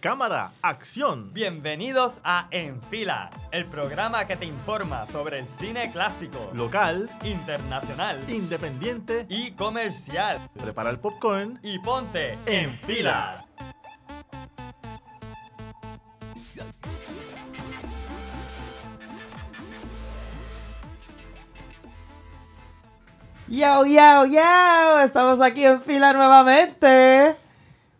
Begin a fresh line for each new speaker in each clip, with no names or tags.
Cámara, acción. Bienvenidos a En el programa que te informa sobre el cine clásico, local, internacional, independiente y comercial. Prepara el popcorn y ponte en, fila. Yo, yo, yo, estamos aquí en fila nuevamente.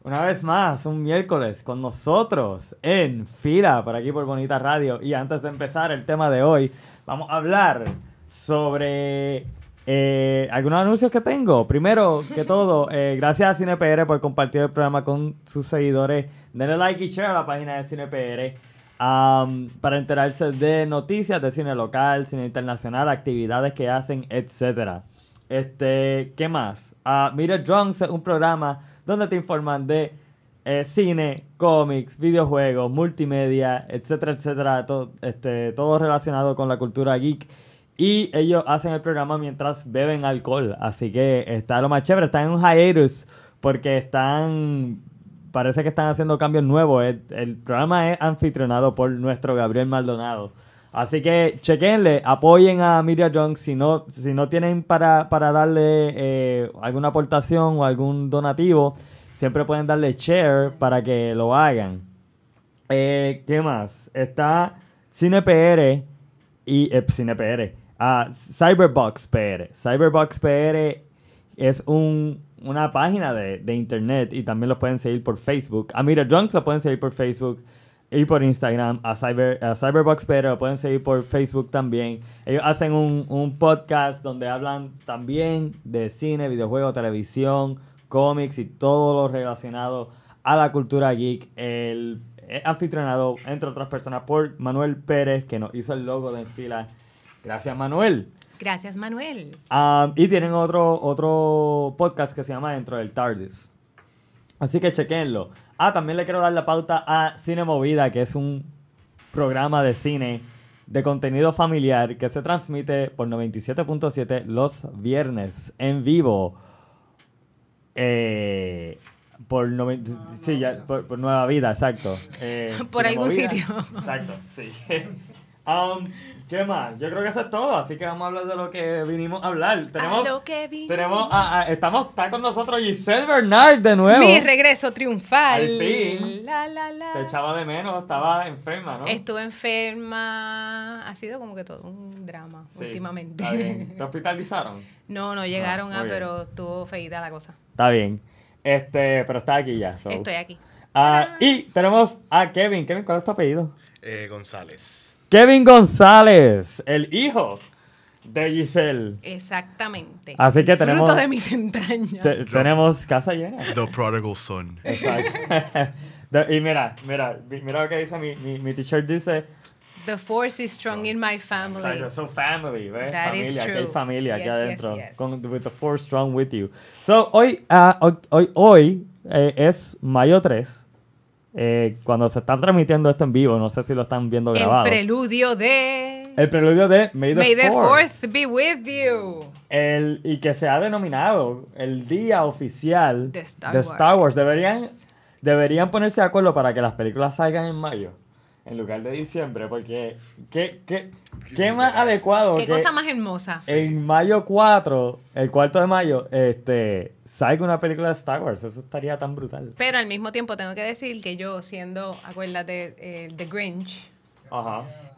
Una vez más, un miércoles con nosotros en fila por aquí por Bonita Radio. Y antes de empezar el tema de hoy, vamos a hablar sobre eh, algunos anuncios que tengo. Primero que todo, eh, gracias a CinePR por compartir el programa con sus seguidores. Denle like y share a la página de CinePR um, para enterarse de noticias de cine local, cine internacional, actividades que hacen, etc. Este, ¿Qué más? Uh, Mira Drunks es un programa donde te informan de eh, cine, cómics, videojuegos, multimedia, etcétera, etcétera, todo, este, todo relacionado con la cultura geek. Y ellos hacen el programa mientras beben alcohol. Así que está lo más chévere. Están en un hiatus porque están. Parece que están haciendo cambios nuevos. El, el programa es anfitrionado por nuestro Gabriel Maldonado. Así que chequenle, apoyen a Miria Jones Si no, si no tienen para, darle eh, alguna aportación o algún donativo, siempre pueden darle share para que lo hagan. Eh, ¿Qué más? Está CinePR y eh, Cine CinePR. Ah, Cyberbox PR. Cyberbox PR es un, una página de, internet y también los pueden seguir por Facebook. A Mira Jones lo pueden seguir por Facebook y por Instagram a, Cyber, a Cyberbox, pero pueden seguir por Facebook también. Ellos hacen un, podcast donde hablan también de cine, videojuegos, televisión, cómics y todo lo relacionado a la cultura geek. El, entre otras personas, por Manuel Pérez, que nos hizo el logo de fila. Gracias, Manuel.
Gracias, Manuel.
Ah, y tienen otro, otro podcast que se llama Dentro del TARDIS. Así que chequenlo. Ah, también le quiero dar la pauta a Cine Movida, que es un programa de cine de contenido familiar que se transmite por 97.7 los viernes en vivo. Eh, por, sí, por, Nueva Vida, exacto. Eh, por algún sitio. Exacto, sí. Um, ¿Qué más? Yo creo que eso es todo, así que vamos a hablar de lo que vinimos a hablar. Tenemos, tenemos estamos, está con nosotros Giselle Bernard de nuevo. Mi
regreso triunfal. Al
fin. Te echaba de menos, estaba enferma, ¿no?
Estuve enferma, ha sido como que todo un drama
últimamente. ¿Te hospitalizaron?
No, no
llegaron, ah, a, pero estuvo feita la cosa.
Está bien. Este, pero está aquí ya. Estoy aquí. Ah, y tenemos a Kevin. Kevin, ¿cuál es tu apellido? Eh, González. Kevin González, el hijo de Giselle.
Exactamente. Así que el tenemos. Fruto de mis entrañas.
tenemos casa llena. The prodigal son. Exacto. y mira, mira, mira lo que dice mi, mi, mi teacher dice.
The force is strong in my family. Exacto,
so family, ¿ves? That familia, is true. Aquí hay familia yes, aquí adentro. Yes, yes. Con, with the force strong with you. So, hoy, ah, hoy, hoy eh, es mayo 3 eh, cuando se está transmitiendo esto en vivo, no sé si lo están viendo grabado. El
preludio de.
El preludio de May the, fourth.
be with you.
y que se ha denominado el día oficial de Star, Star, Wars. Deberían, deberían ponerse de acuerdo para que las películas salgan en mayo en lugar de diciembre, porque qué, qué, qué más adecuado. Qué cosa
más hermosa.
En mayo 4, el cuarto de mayo, este, salga una película de Star Wars. Eso estaría tan brutal.
Pero al mismo tiempo tengo que decir que yo, siendo, acuérdate, eh, The Grinch.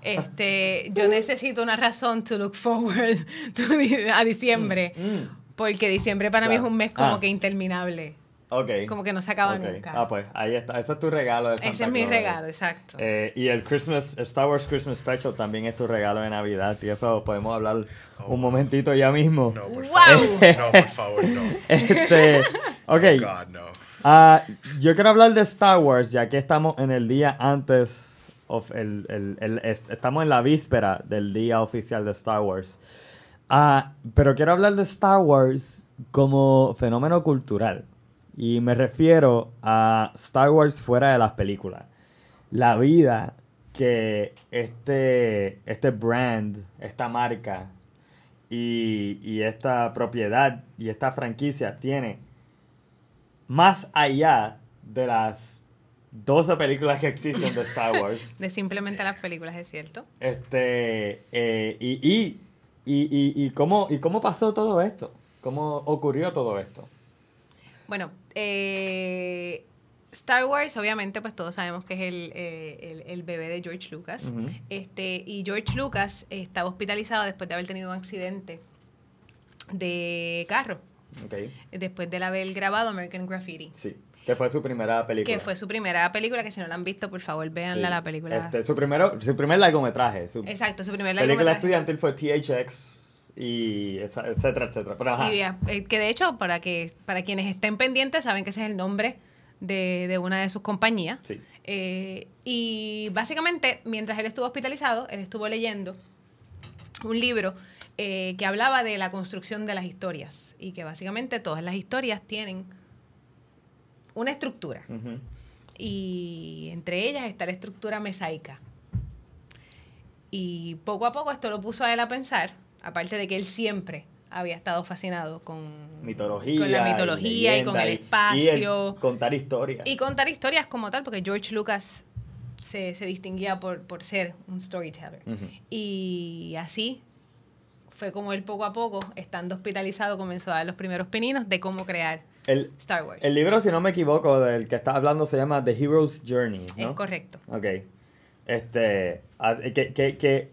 Este, yo necesito una razón to look forward a diciembre. Mm, mm. Porque diciembre para mí es un mes como ah. que interminable.
Como que no se acaba nunca. Ah, pues ahí está. Ese es tu regalo Ese es mi regalo, exacto. Eh, y el Christmas, Star Wars Christmas Special también es tu regalo de Navidad. Y eso podemos hablar oh, un momentito ya mismo. No, por favor. no, por este, oh, ok. Oh, God, no. Ah, yo quiero hablar de Star Wars, ya que estamos en el día antes. estamos en la víspera del día oficial de Star Wars. Ah, pero quiero hablar de Star Wars como fenómeno cultural. Y me refiero a Star Wars fuera de las películas. La vida que este, este brand, esta marca y, esta propiedad y esta franquicia tiene más allá de las 12 películas que existen de Star Wars.
de simplemente las películas, es cierto.
Este, eh, y, y, y, cómo, ¿Y cómo pasó todo esto? ¿Cómo ocurrió todo esto?
Bueno, eh, Star Wars, obviamente, pues todos sabemos que es el, eh, el, bebé de George Lucas. este, y George Lucas estaba hospitalizado después de haber tenido un accidente de carro. Después de haber grabado American Graffiti.
Sí. Que fue su primera película. Que fue
su primera película, que si no la han visto, por favor, véanla la película. Este,
su, primero, su primer largometraje.
Exacto, su primer largometraje. La película
estudiantil fue THX y etcétera, etcétera.
Eh, que de hecho, para, que, para quienes estén pendientes, saben que ese es el nombre de, una de sus compañías. Eh, y básicamente, mientras él estuvo hospitalizado, él estuvo leyendo un libro eh, que hablaba de la construcción de las historias y que básicamente todas las historias tienen una estructura. Y entre ellas está la estructura mesaica. Y poco a poco esto lo puso a él a pensar aparte de que él siempre había estado fascinado con,
mitología, con la mitología y, con el espacio. contar historias. Y
contar historias como tal, porque George Lucas se, distinguía por, ser un storyteller. Y así fue como él poco a poco, estando hospitalizado, comenzó a dar los primeros pininos de cómo crear el, Star Wars. El libro, si
no me equivoco, del que estás hablando se llama The Hero's Journey. ¿no? Es correcto. Ok. Este, ah, que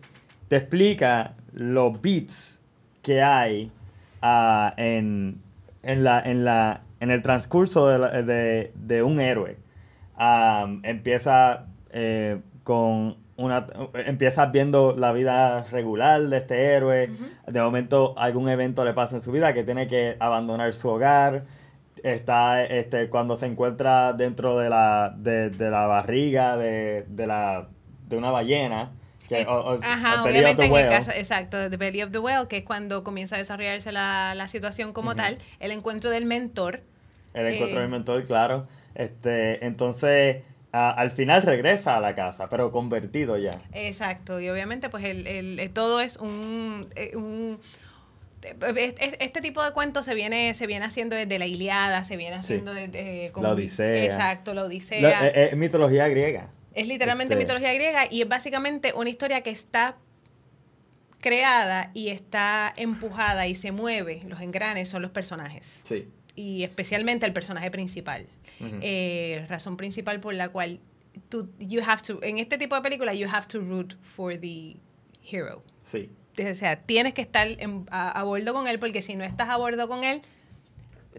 te explica los beats que hay ah, en, en, el transcurso de, de, un héroe. Ah, empieza eh, con una empieza viendo la vida regular de este héroe. De momento algún evento le pasa en su vida que tiene que abandonar su hogar. Está este cuando se encuentra dentro de la de, la barriga de la de una ballena eh, ajá, obviamente en el caso,
exacto, The Belly of the Whale, que es cuando comienza a desarrollarse la, la situación como tal, el encuentro del mentor.
El encuentro eh, del mentor, claro. Este, entonces, al final regresa a la casa, pero convertido ya.
Exacto, y obviamente pues el, el eh, todo es un, un este tipo de cuentos se viene se viene haciendo desde la Iliada, se viene haciendo desde... la Odisea. Exacto, la Odisea.
Es mitología griega.
Es literalmente este, mitología griega y es básicamente una historia que está creada y está empujada y se mueve. Los engranes son los personajes. Sí. Y especialmente el personaje principal. Eh, razón principal por la cual you have to, en este tipo de película, you have to root for the hero. Sí. O sea, tienes que estar a, bordo con él porque si no estás a bordo con él,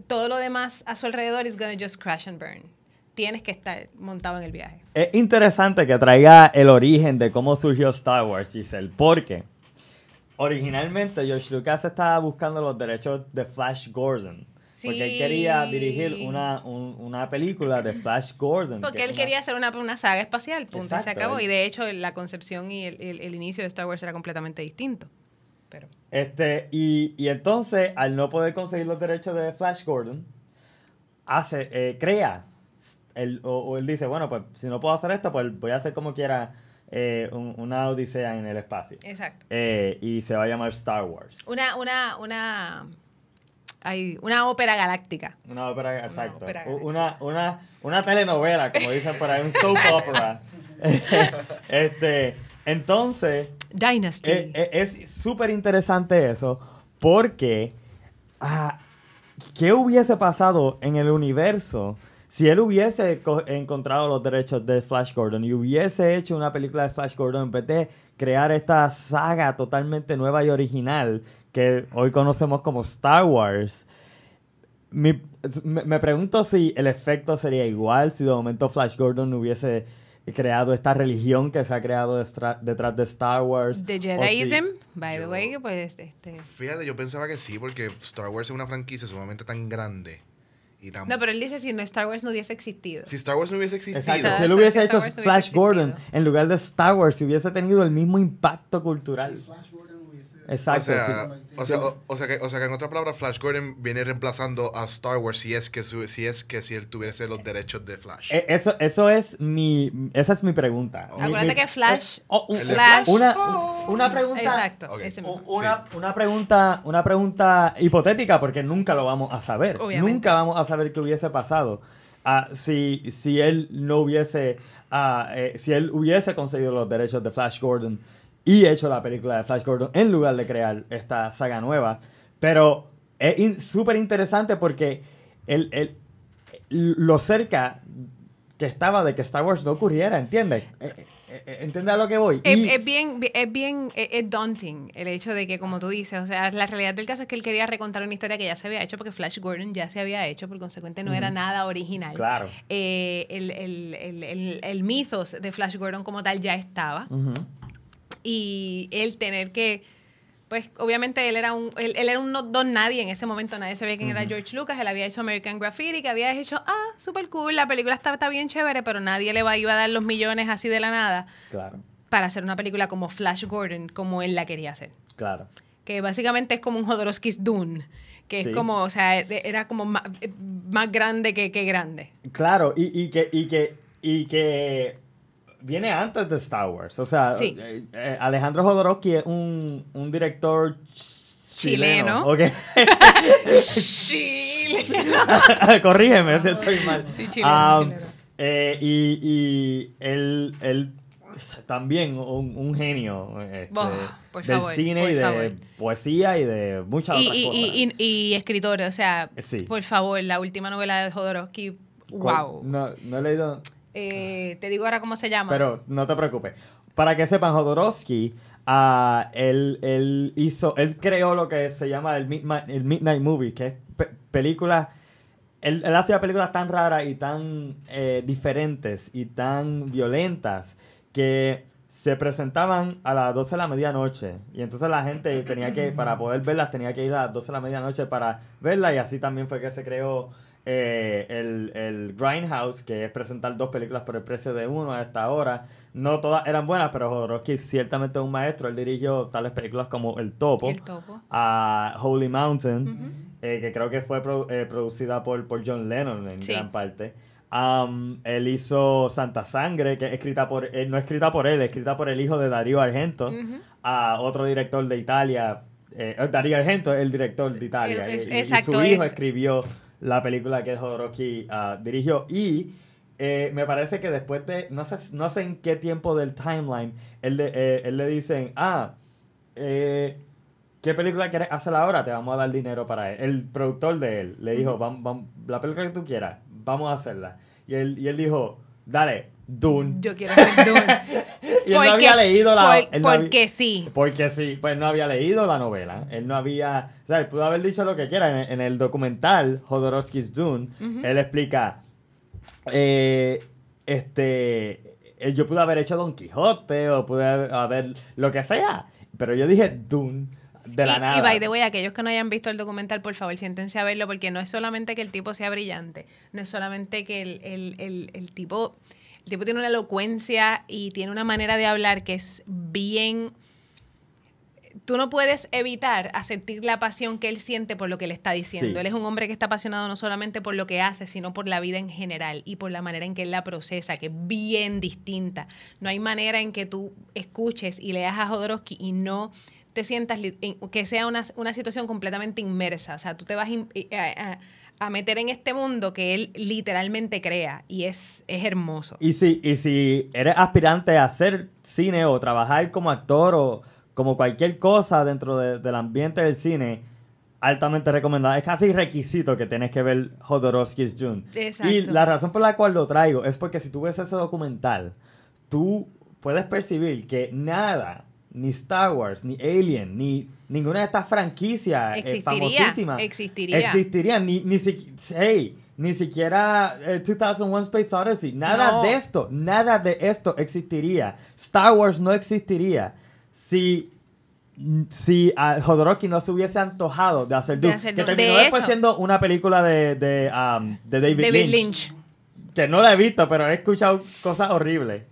todo lo demás a su alrededor is gonna just crash and burn tienes que estar montado en el viaje.
Es interesante que traiga el origen de cómo surgió Star Wars, Giselle, porque originalmente George Lucas estaba buscando los derechos de Flash Gordon. Porque él quería dirigir una, película de Flash Gordon. Porque él quería
hacer una, saga espacial, punto, y se acabó. Y de hecho la concepción y el, inicio de Star Wars era completamente distinto.
Pero... Este, y, entonces, al no poder conseguir los derechos de Flash Gordon, hace, eh, crea él, o, él dice, bueno, pues si no puedo hacer esto, pues voy a hacer como quiera eh, una odisea en el espacio. Exacto. Eh, y se va a llamar Star Wars.
Una, una, una... Hay una ópera galáctica.
Una ópera, exacto. Una, una, telenovela, como dicen por ahí, un soap opera. este, entonces. Dynasty. Eh, es súper interesante eso, porque. Ah, ¿Qué hubiese pasado en el universo si él hubiese encontrado los derechos de Flash Gordon y hubiese hecho una película de Flash Gordon en vez de crear esta saga totalmente nueva y original que hoy conocemos como Star Wars, me, pregunto si el efecto sería igual si de momento Flash Gordon hubiese creado esta religión que se ha creado detrás de Star Wars. The Jediism,
by the way, pues este, este
Fíjate, yo pensaba que sí, porque Star Wars es una franquicia sumamente tan grande
no, pero él dice si no Star Wars no hubiese existido.
Si Star Wars no hubiese existido. Exacto, si él hubiese hecho Flash
Gordon en lugar de Star Wars, si hubiese tenido el mismo impacto cultural. Flash Gordon Exacto. O sea,
o, sea, o, sea, que, o sea que en otras palabras, Flash Gordon viene reemplazando a Star Wars si es que, si, es que si él tuviese los derechos de Flash. Eh,
eso, eso es mi, esa es mi pregunta. Acuérdate que eh, Flash, oh, Flash. Una, oh. una pregunta. Exacto. Una, una, pregunta, una pregunta hipotética porque nunca lo vamos a saber. Nunca vamos a saber qué hubiese pasado. Ah, si, si él no hubiese, ah, eh, si él hubiese conseguido los derechos de Flash Gordon y hecho la película de Flash Gordon en lugar de crear esta saga nueva. Pero es súper interesante porque el, el, lo cerca que estaba de que Star Wars no ocurriera, ¿entiendes? Eh, eh, eh, ¿Entiendes a lo que voy? Es,
bien, es bien e, daunting el hecho de que, como tú dices, o sea, la realidad del caso es que él quería recontar una historia que ya se había hecho porque Flash Gordon ya se había hecho, por consecuente no era nada original. Claro. el, el, el, el, mitos de Flash Gordon como tal ya estaba. Uh y él tener que pues obviamente él era un él, era un no, don nadie en ese momento, nadie sabía quién era George Lucas, él había hecho American Graffiti, que había hecho, ah, super cool, la película está, bien chévere, pero nadie le va, iba a dar los millones así de la nada. Claro. Para hacer una película como Flash Gordon, como él la quería hacer. Claro. Que básicamente es como un Jodorowsky's Dune, que es como, o sea, e, e, era como e, más, grande que, grande.
Claro, y, que, y que viene antes de Star Wars. O sea, eh, eh, Alejandro Jodorowsky es un, un director chileno. chileno.
Corrígeme si estoy mal. Sí, chileno. Ah,
eh, y, y él, él también un, un genio este, pues del cine pues y de poesía y de muchas otras y, cosas.
Y, escritor, o sea, por favor, la última novela de Jodorowsky, wow.
No, no he leído...
Eh, te digo ahora cómo se llama. Pero
no te preocupes. Para que sepan, Jodorowsky, ah, él, hizo, él creó lo que se llama el Midnight, Movie, que es películas... Él, hacía películas tan raras y tan eh, diferentes y tan violentas que se presentaban a las 12 de la medianoche. Y entonces la gente tenía que, para poder verlas, tenía que ir a las 12 de la medianoche para verlas. Y así también fue que se creó eh, el, el, Grindhouse, que es presentar dos películas por el precio de uno a esta hora, No todas eran buenas, pero Jodorowsky ciertamente es un maestro. Él dirigió tales películas como El Topo, a Holy Mountain, eh, que creo que fue eh, producida por, por John Lennon en gran parte. él hizo Santa Sangre, que es escrita por él, no escrita por él, escrita por el hijo de Darío Argento, a otro director de Italia. Darío Argento es el director de Italia. y, su hijo escribió la película que Jodorowsky ah, dirigió. Y eh, me parece que después de, no sé, no sé en qué tiempo del timeline, él, eh, él le dicen, ah, eh, ¿qué película quieres hacer ahora? Te vamos a dar dinero para él. E-". El productor de él le dijo, la película que tú quieras, vamos a hacerla. Y él, y él dijo, dale, Dune.
Yo quiero ver Dune. y porque, no había leído la Porque sí.
Porque sí. Pues no había leído la novela. Él no había. O sea, él pudo haber dicho lo que quiera. En, el, documental Jodorowsky's Dune, él explica. Eh, este. Eh, yo pude haber hecho Don Quijote o pude haber, lo que sea. Pero yo dije Dune. De la y, nada. y, by the
way, aquellos que no hayan visto el documental, por favor, siéntense a verlo, porque no es solamente que el tipo sea brillante, no es solamente que el, el, el, el tipo el tipo tiene una elocuencia y tiene una manera de hablar que es bien... Tú no puedes evitar a sentir la pasión que él siente por lo que le está diciendo. Él es un hombre que está apasionado no solamente por lo que hace, sino por la vida en general y por la manera en que él la procesa, que es bien distinta. No hay manera en que tú escuches y leas a Jodorowsky y no te sientas que sea una, situación completamente inmersa. O sea, tú te vas eh, a, a meter en este mundo que él literalmente crea y es, hermoso.
Y si, y si eres aspirante a hacer cine o trabajar como actor o como cualquier cosa dentro del ambiente del cine, altamente recomendado Es casi requisito que tienes que ver Jodorowsky's June. Y la razón por la cual lo traigo es porque si tú ves ese documental, tú puedes percibir que nada ni Star Wars, ni Alien, ni ninguna de estas franquicias eh, famosísimas
existiría. existirían.
Ni, ni, ni siquiera 2001 eh, Space Odyssey. Nada de esto, nada de esto existiría. Star Wars no existiría si, si Jodorowsky no se hubiese antojado de hacer Dude, que terminó siendo una película de, de, um, David, Lynch, Que no la he visto, pero he escuchado cosas horribles.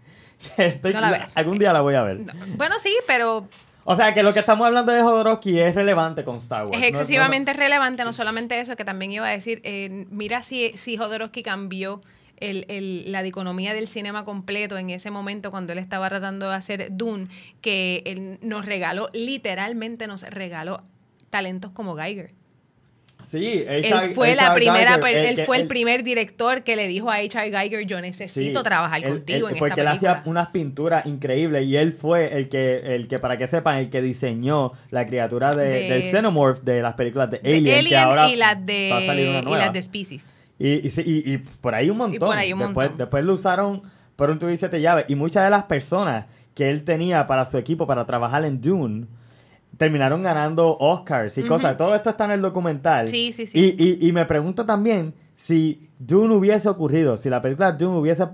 Algún día la voy a ver.
Bueno, sí, pero
o sea, que lo que estamos hablando de Jodorowsky es relevante con Star Wars. Es excesivamente
relevante, no solamente eso, que también iba a decir, eh, mira si, si Jodorowsky cambió el, la diconomía del cinema completo en ese momento cuando él estaba tratando de hacer Dune, que él nos regaló, literalmente nos regaló talentos como Geiger.
Sí, él fue la primera, él, fue el primer
director que le dijo a H.R. Geiger, yo necesito trabajar contigo en esta película. Porque él hacía
unas pinturas increíbles y él fue el que, el que para que sepan, el que diseñó la criatura del Xenomorph de las películas de Alien, que y las de y de Species. Y, por ahí un montón. después, lo usaron por un tubo y siete llaves y muchas de las personas que él tenía para su equipo para trabajar en Dune terminaron ganando Oscars y cosas. Todo esto está en el documental. Y, y, me pregunto también si Dune hubiese ocurrido, si la película Dune hubiese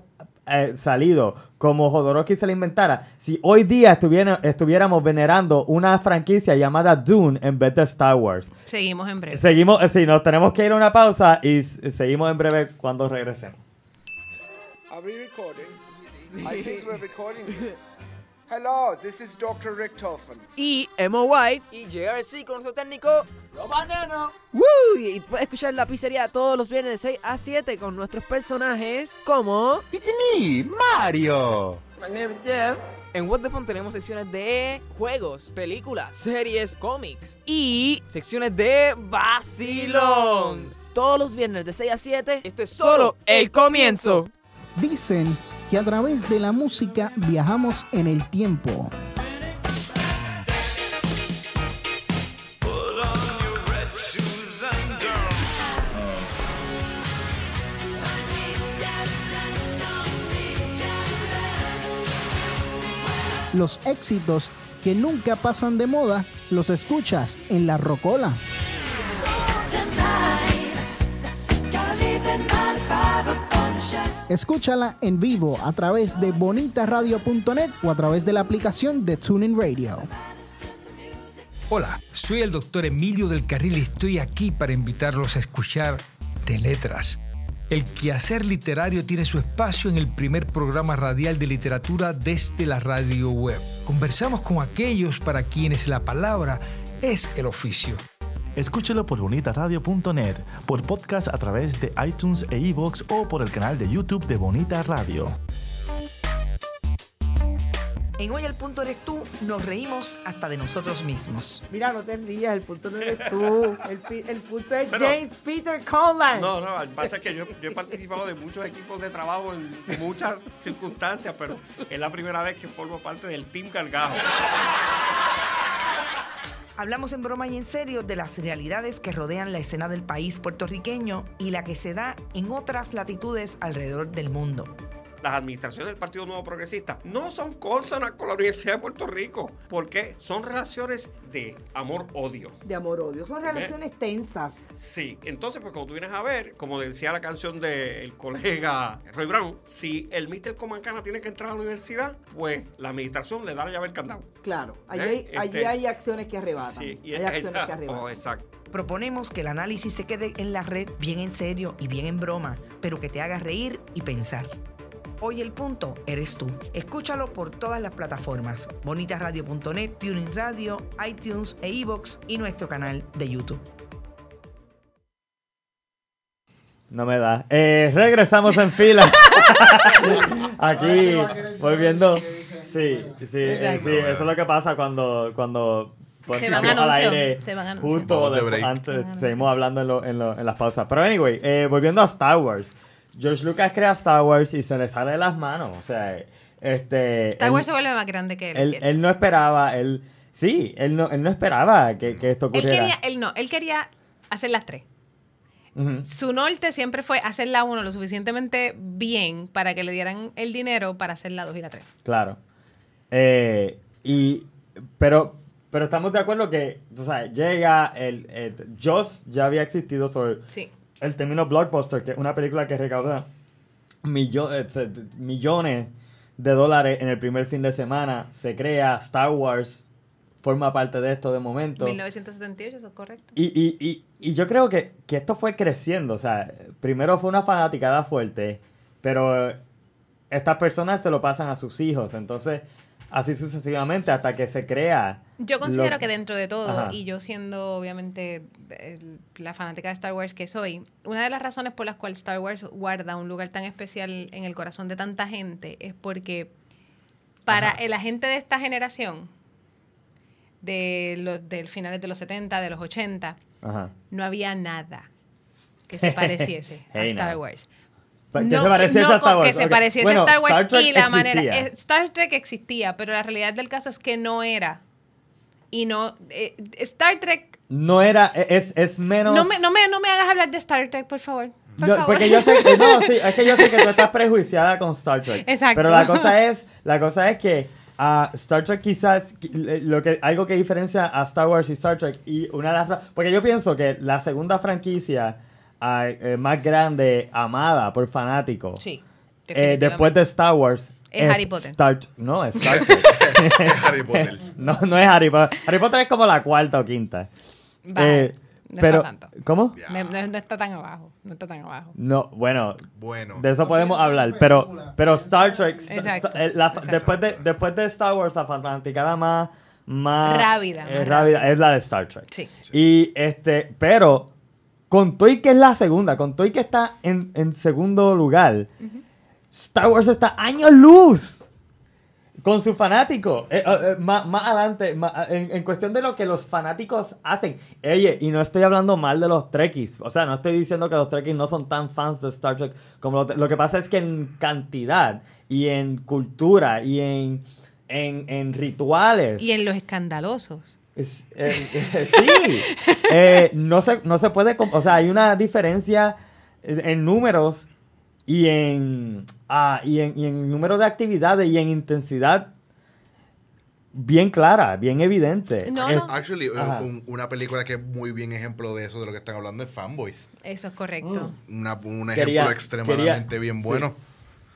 eh, salido como Jodorowsky se la inventara, si hoy día estuviera, estuviéramos venerando una franquicia llamada Dune en vez de Star Wars.
Seguimos en breve.
Seguimos, eh, sí, nos tenemos que ir a una pausa y seguimos en breve cuando regresemos.
Hello, this is Dr. Rick
Y Emo White. Y JRC con nuestro técnico, Robaneno. Y puedes escuchar la pizzería todos los viernes de 6 a 7 con nuestros personajes como. Mario! My name is Jeff. En What the Fun tenemos secciones de juegos, películas, series, cómics y secciones de vacilón. Todos los viernes de 6 a 7. Este es solo el comienzo.
Dicen que a través de la música viajamos en el tiempo. Los éxitos que nunca pasan de moda los escuchas en la Rocola. Escúchala en vivo a través de bonitaradio.net o a través de la aplicación de Tuning Radio.
Hola, soy el doctor Emilio del Carril y estoy aquí para invitarlos a escuchar De Letras. El quehacer literario tiene su espacio en el primer programa radial de literatura desde la radio web. Conversamos con aquellos para quienes la palabra es el oficio Escúchelo por bonitaradio.net,
por podcast a través de iTunes e iVoox o por el canal de YouTube de Bonita
Radio. En Hoy el punto eres tú, nos reímos
hasta de nosotros mismos.
Mira, no te rías, el punto no eres tú. El, punto es James
Peter Collins. No, no, el pasa es que yo, he participado de muchos equipos de trabajo en muchas circunstancias, pero es la primera vez que formo parte del Team Cargajo.
Hablamos en broma y en serio de las realidades que rodean la escena del país puertorriqueño y la que se da en otras latitudes alrededor del mundo
las administraciones del Partido Nuevo Progresista no son consonas con la Universidad de Puerto Rico, porque son relaciones de amor-odio.
De amor-odio, son relaciones tensas.
Sí, entonces, pues como tú vienes a ver, como decía la canción del colega Roy Brown, si el Mr. Comancana tiene que entrar a la universidad, pues la administración le da la llave al candado. Claro, allí, este, hay,
acciones que arrebatan. Sí, hay acciones que arrebatan. Oh, Proponemos que el análisis se quede en la red bien en serio y bien en broma, pero que te haga reír y pensar. Hoy el punto eres tú. Escúchalo por todas las plataformas: bonitasradio.net, Tuning Radio, iTunes e iBox y nuestro canal de YouTube.
No me da. Eh, regresamos en fila. Aquí, volviendo. Sí, sí, eh, sí, eso es lo que pasa cuando, cuando se van, se van antes, seguimos hablando en, las pausas. Pero anyway, eh, volviendo a Star Wars. George Lucas crea Star Wars y se le sale de las manos. O sea, este. Star Wars se
vuelve más grande que él.
Él, no esperaba, él. Sí, él no, no esperaba que, esto ocurriera. Él quería,
él no, él quería hacer las tres. Su norte siempre fue hacer la uno lo suficientemente bien para que le dieran el dinero para hacer la dos y la tres.
Claro. Eh, y, pero, pero estamos de acuerdo que, o sea, llega el, el eh, Joss ya había existido sobre, sí el término blockbuster, que es una película que recauda eh, millones de dólares en el primer fin de semana, se crea Star Wars, forma parte de esto de momento.
1978, eso es correcto.
Y, yo creo que, que, esto fue creciendo, o sea, primero fue una fanaticada fuerte, pero eh, estas personas se lo pasan a sus hijos, entonces así sucesivamente hasta que se crea. Yo considero que dentro de todo, y
yo siendo obviamente la fanática de Star Wars que soy, una de las razones por las cuales Star Wars guarda un lugar tan especial en el corazón de tanta gente es porque para la gente de esta generación, de los finales de los 70, de los 80, no había nada que se pareciese a Star Wars no, se parece a Star Wars. Que se pareciese a Star Wars y la manera. Eh, Star Trek existía, pero la realidad del caso es que no era. Y no. Eh, Star Trek.
No era. E, es, es menos. No me, no,
me, no me hagas hablar de Star Trek, por favor.
porque yo sé, que, no, sí, es que yo sé que tú estás prejuiciada con Star Trek. Exacto. Pero la cosa es, la cosa es que a ah, Star Trek quizás lo que algo que diferencia a Star Wars y Star Trek y una de porque yo pienso que la segunda franquicia eh, más grande amada por fanáticos.
Sí. Eh, después de
Star Wars. Es, Harry Potter. Star, no, es Star es Harry Potter. no, no es Harry Potter. Harry Potter es como la cuarta o quinta. Vale. Eh, no está tanto. ¿Cómo?
No, está tan abajo. No está tan abajo.
No, bueno. Bueno. De eso podemos hablar. Pues, pero, pero Star Trek. después, de, después de Star Wars, la fantástica más. más, rápida, Es la de Star Trek. sí. Y este. Pero con Toy que es la segunda, con Toy que está en, segundo lugar. Star Wars está años luz con su fanático. Eh, eh, eh, más, adelante, en, cuestión de lo que los fanáticos hacen. Oye, y no estoy hablando mal de los Trekkies. O sea, no estoy diciendo que los Trekkies no son tan fans de Star Trek. Como lo, lo que pasa es que en cantidad y en cultura y en, en, en rituales. Y
en los escandalosos.
Eh, sí, eh, no, se, no se puede, o sea, hay una diferencia en números y en, ah, en, número de actividades y en intensidad bien clara, bien evidente. No, eh,
Actually, una película que es muy bien ejemplo de eso, de lo que están hablando, es Fanboys.
Eso es correcto.
Mm. Una, un ejemplo extremadamente bien bueno.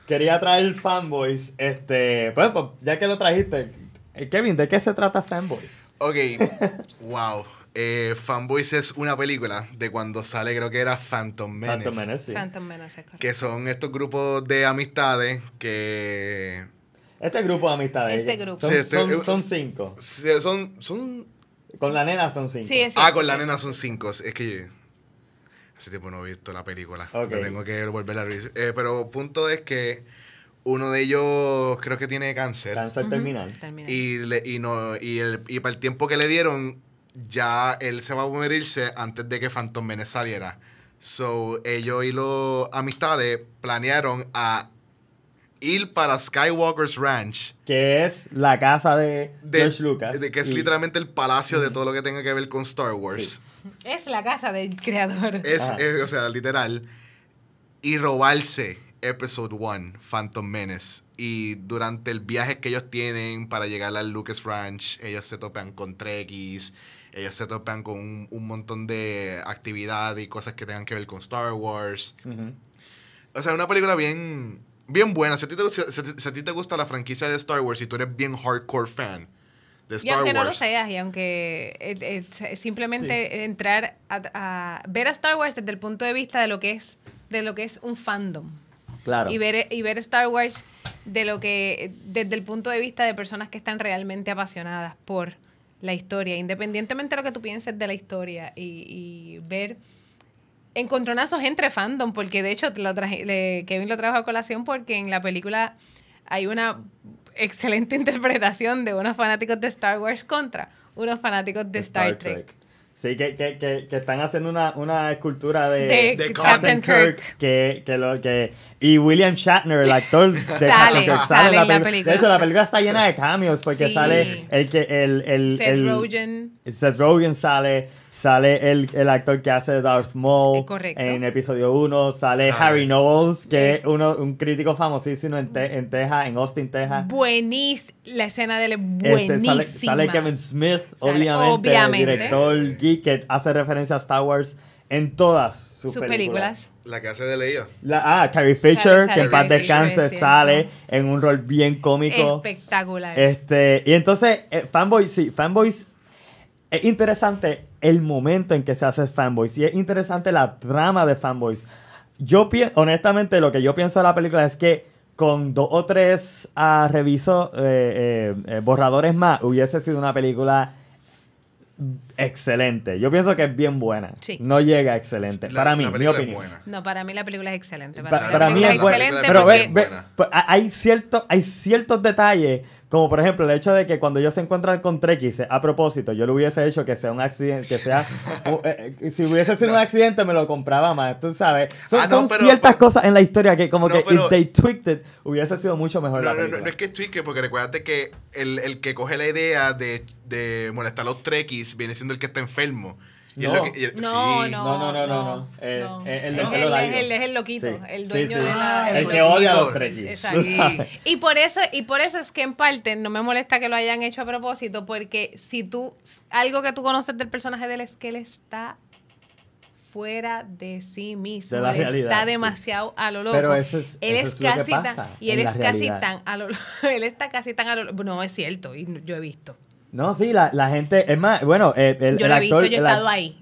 Quería traer Fanboys, este, pues, pues ya que lo trajiste, Kevin, ¿de qué se trata Fanboys?
Ok, wow. Eh, Fanboys es una película de cuando sale, creo que era Phantom Menace. Phantom Menace, sí. Phantom Menace, Que son estos grupos de amistades que... Este grupo de amistades. Este grupo. Son, este son, cinco. Son, son... Con la nena son cinco. ah, con la nena son cinco. Es que... Hace tiempo no he visto la película. Okay. tengo que volver a revisar, eh, pero punto es que uno de ellos creo que tiene cáncer. Cáncer terminal. Y, y, para el tiempo que le dieron, ya él se va a morirse antes de que Phantom menes saliera. So, ellos y los amistades planearon a ir para Skywalker's Ranch.
Que es la casa de, George Lucas.
que es literalmente el palacio de todo lo que tenga que ver con Star Wars.
Es la casa del creador.
o sea, literal. Y robarse Episode 1, Phantom Menace. Y durante el viaje que ellos tienen para llegar al Lucas Ranch, ellos se topean con Trekkies, ellos se topan con un, montón de actividad y cosas que tengan que ver con Star Wars. O sea, una película bien, bien buena. Si a, ti te, gusta la franquicia de Star Wars y tú eres bien hardcore fan, de Star y aunque no lo
seas, y aunque eh, eh, simplemente entrar a, a, ver a Star Wars desde el punto de vista de lo que es, de lo que es un fandom. Y ver, eh, y ver Star Wars de lo que, desde el punto de vista de personas que están realmente apasionadas por la historia, independientemente de lo que tú pienses de la historia, y, ver encontronazos entre fandom, porque de hecho lo Kevin lo trajo a colación porque en la película hay una excelente interpretación de unos fanáticos de Star Wars contra unos fanáticos de Star, Trek.
Sí, que, que, que, están haciendo una, una escultura de, de, Captain, Kirk. que, que lo, que, y William Shatner, el actor de sale, Captain Kirk, sale, en la, película. De hecho, la película está llena de cambios porque sale el que el, el, el, Seth Rogen. Seth Rogen sale. Sale el, actor que hace Darth Maul en episodio 1. Sale, Harry Knowles, que eh. es uno, un crítico famosísimo en, en Texas, en Austin, Texas.
Buenísimo. La escena de él este, buenísima. sale, Kevin
Smith, obviamente, el director geek que hace referencia a Star Wars en todas sus, películas.
La que hace de Leia.
La, ah, Carrie Fisher, que en paz descanse, sale en un rol bien cómico.
Espectacular.
Este, y entonces, eh, Fanboys, sí, Fanboys es interesante el momento en que se hace fanboys y es interesante la trama de fanboys. Yo honestamente, lo que yo pienso de la película es que con dos o tres ah, revisos, eh, eh, eh, borradores más, hubiese sido una película excelente. Yo pienso que es bien buena. No llega a excelente. para mí, mi opinión.
No, para mí la película es excelente. Para, mí es Excelente pero
hay, cierto hay ciertos detalles como por ejemplo el hecho de que cuando ellos se encuentran con Trek a propósito, yo lo hubiese hecho que sea un accidente, que sea... Eh, eh, si hubiese sido un accidente me lo compraba más, tú sabes. Son, ah, ciertas pues cosas en la historia que como que if they tweaked it, hubiese sido mucho mejor. No, la no, no, es
que tweaked, porque recuérdate que el, el, que coge la idea de, de molestar a los trequis viene siendo el que está enfermo. No. no, no, no, no,
no, es el loquito, el dueño de la... Ah, el, que odia a los tres
Y por eso, y por eso es que en parte no me molesta que lo hayan hecho a propósito, porque si tú, algo que tú conoces del personaje de él es que él está fuera de sí mismo. está demasiado a lo loco. Pero eso es, él es, casi tan, y él es casi tan a lo él está casi tan a lo No, es cierto, y yo he visto.
No, sí, la, la, gente, es más, bueno, el, yo actor... Visto, yo he estado ahí,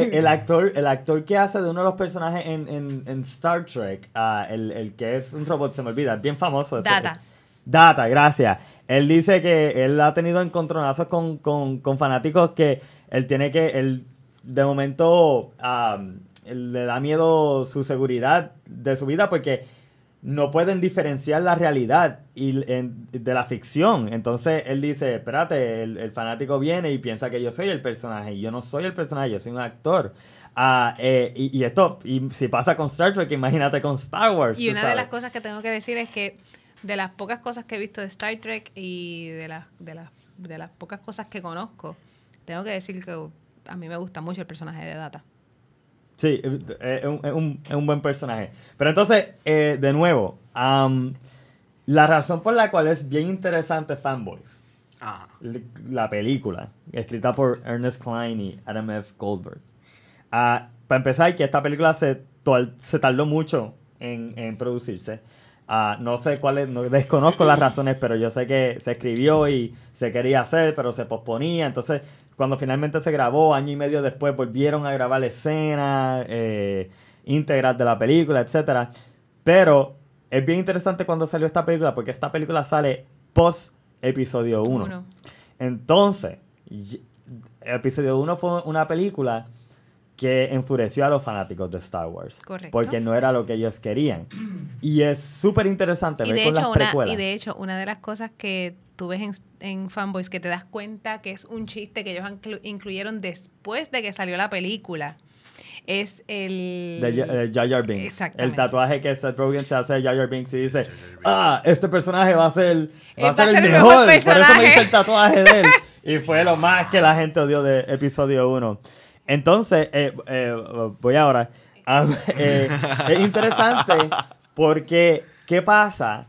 El, actor, que hace de uno de los personajes en, Star Trek, ah, el, que es un robot, se me olvida, es bien famoso. Data. Data, gracias. Él dice que él ha tenido encontronazos con, fanáticos que él tiene que, de momento ah, le da miedo su seguridad de su vida porque no pueden diferenciar la realidad de la ficción. Entonces él dice, espérate, el, fanático viene y piensa que yo soy el personaje. yo no soy el personaje, yo soy un actor. Ah, eh, y, esto, y si pasa con Star Trek, imagínate con Star Wars. Y una de las
cosas que tengo que decir es que de las pocas cosas que he visto de Star Trek y de las, las, de las pocas cosas que conozco, tengo que decir que uh, a mí me gusta mucho el personaje de Data.
Sí, eh, eh, es un, buen personaje. Pero entonces, eh, de nuevo, la razón por la cual es bien interesante Fanboys, ah. la película, escrita por Ernest Klein y Adam F. Goldberg. Ah, para empezar, que esta película se, tardó mucho en, producirse. Ah, no sé cuáles, no, desconozco las razones, pero yo sé que se escribió y se quería hacer, pero se posponía. Entonces, cuando finalmente se grabó, año y medio después, volvieron a grabar escenas eh, íntegras de la película, etc. Pero es bien interesante cuando salió esta película, porque esta película sale post episodio 1. Entonces, episodio 1 fue una película que enfureció a los fanáticos de Star Wars. Correcto. Porque no era lo que ellos querían. Y es súper interesante ver con las Y de
hecho, una de las cosas que tú ves en, Fanboys que te das cuenta que es un chiste que ellos incluyeron después de que salió la película. Es
el... De Jar Binks. Exactamente. El tatuaje que Seth Rogen se hace de Jar Binks y dice, ah, este personaje va a ser, eh, va a el, mejor, personaje. por eso me hice el tatuaje de él. y fue lo más que la gente odió de episodio 1. Entonces, eh, eh, voy ahora. Ah, es interesante porque, ¿qué pasa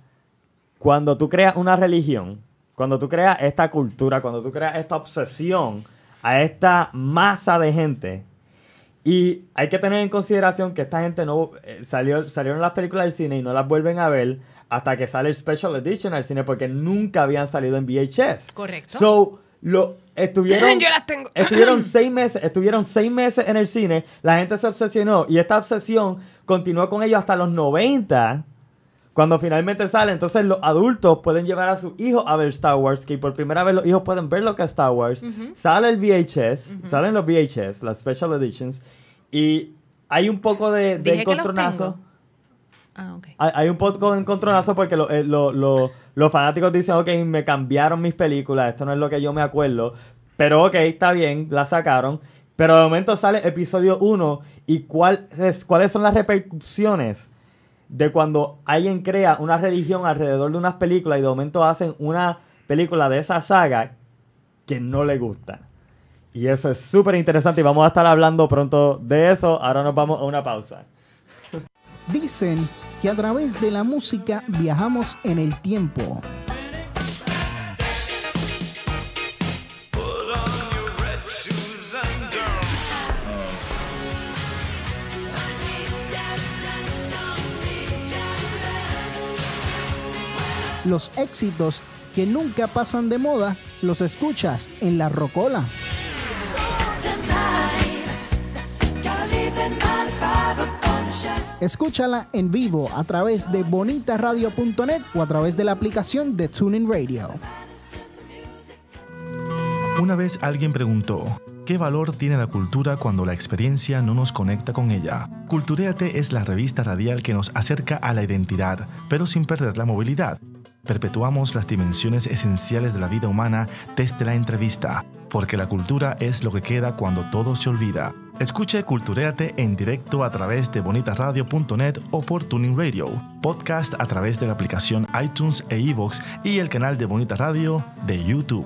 cuando tú creas una religión? cuando tú creas esta cultura, cuando tú creas esta obsesión a esta masa de gente, y hay que tener en consideración que esta gente no eh, salió, salieron las películas del cine y no las vuelven a ver hasta que sale el Special Edition al cine porque nunca habían salido en VHS. Correcto. So, lo, estuvieron, estuvieron seis meses, estuvieron seis meses en el cine, la gente se obsesionó y esta obsesión continuó con ellos hasta los 90 cuando finalmente sale, entonces los adultos pueden llevar a sus hijos a ver Star Wars, que por primera vez los hijos pueden ver lo que es Star Wars. Sale el VHS, salen los VHS, las Special Editions, y hay un poco de, encontronazo. Ah, hay, un poco de encontronazo porque eh, los fanáticos dicen, ok, me cambiaron mis películas, esto no es lo que yo me acuerdo, pero ok, está bien, la sacaron. Pero de momento sale episodio 1 y cuál, cuáles son las repercusiones de cuando alguien crea una religión alrededor de unas películas y de momento hacen una película de esa saga que no le gusta. Y eso es súper interesante y vamos a estar hablando pronto de eso. Ahora nos vamos a una pausa.
Dicen que a través de la música viajamos en el tiempo. los éxitos que nunca pasan de moda, los escuchas en la Rocola. Escúchala en vivo a través de bonitaradio.net o a través de la aplicación de Tuning Radio.
Una vez alguien preguntó, ¿qué valor tiene la cultura cuando la experiencia no nos conecta con ella? Culturéate es la revista radial que nos acerca a la identidad, pero sin perder la movilidad perpetuamos las dimensiones esenciales de la vida humana desde la entrevista, porque la cultura es lo que queda cuando todo se olvida. Escuche Culturéate en directo a través de bonitaradio.net o por Tuning Radio, podcast a través de la aplicación iTunes e iVoox y el canal de Bonita Radio de YouTube.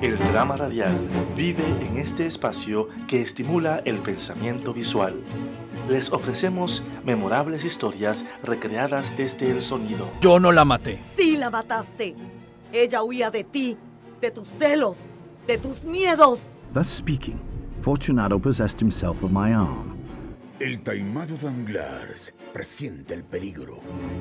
El drama radial vive en este espacio que estimula el pensamiento visual. Les ofrecemos memorables historias recreadas desde el sonido. Yo
no la maté.
Sí la mataste. Ella huía de ti, de tus celos, de tus miedos.
Thus speaking, Fortunato possessed himself of my arm. El taimado Danglars presiente el peligro.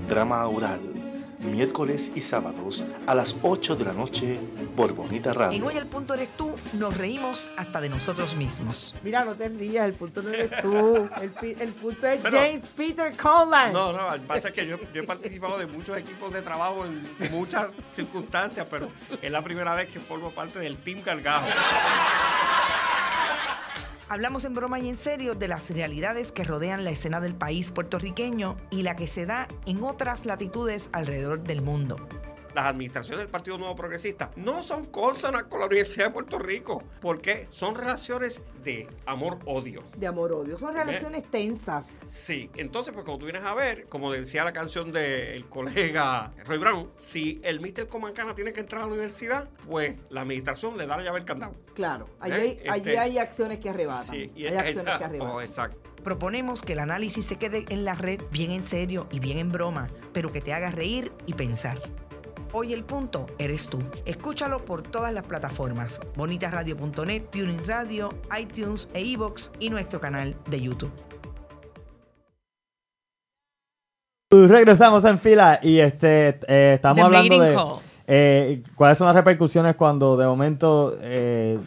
Drama oral miércoles y sábados a las 8 de la noche por Bonita Radio. En hoy
el punto eres tú, nos reímos hasta de nosotros mismos. Mira, no te rías, el punto no eres tú, el, punto es James Peter Collins No, no,
pasa es que yo, yo, he participado de muchos equipos de trabajo en muchas circunstancias, pero es la primera vez que formo parte del Team Cargajo.
Hablamos en broma y en serio de las realidades que rodean la escena del país puertorriqueño y la que se da en otras latitudes alrededor del mundo
las administraciones del Partido Nuevo Progresista no son consonas con la Universidad de Puerto Rico, porque son relaciones de amor-odio. De amor-odio,
son relaciones
tensas. Sí, entonces, pues como tú vienes a ver, como decía la canción del colega Roy Brown, si el Mister Comancana tiene que entrar a la universidad, pues la administración le da la llave al candado.
Claro, allí, este, hay, acciones que arrebatan. Sí, hay acciones que arrebatan. exacto. Proponemos que el análisis se quede en la red bien en serio y bien en broma, pero que te haga reír y pensar. Hoy el punto eres tú. Escúchalo por todas las plataformas: bonitasradio.net, Tuning Radio, iTunes e iBox y nuestro canal de YouTube.
Regresamos en fila y este eh, estamos hablando de eh, cuáles son las repercusiones cuando de momento eh,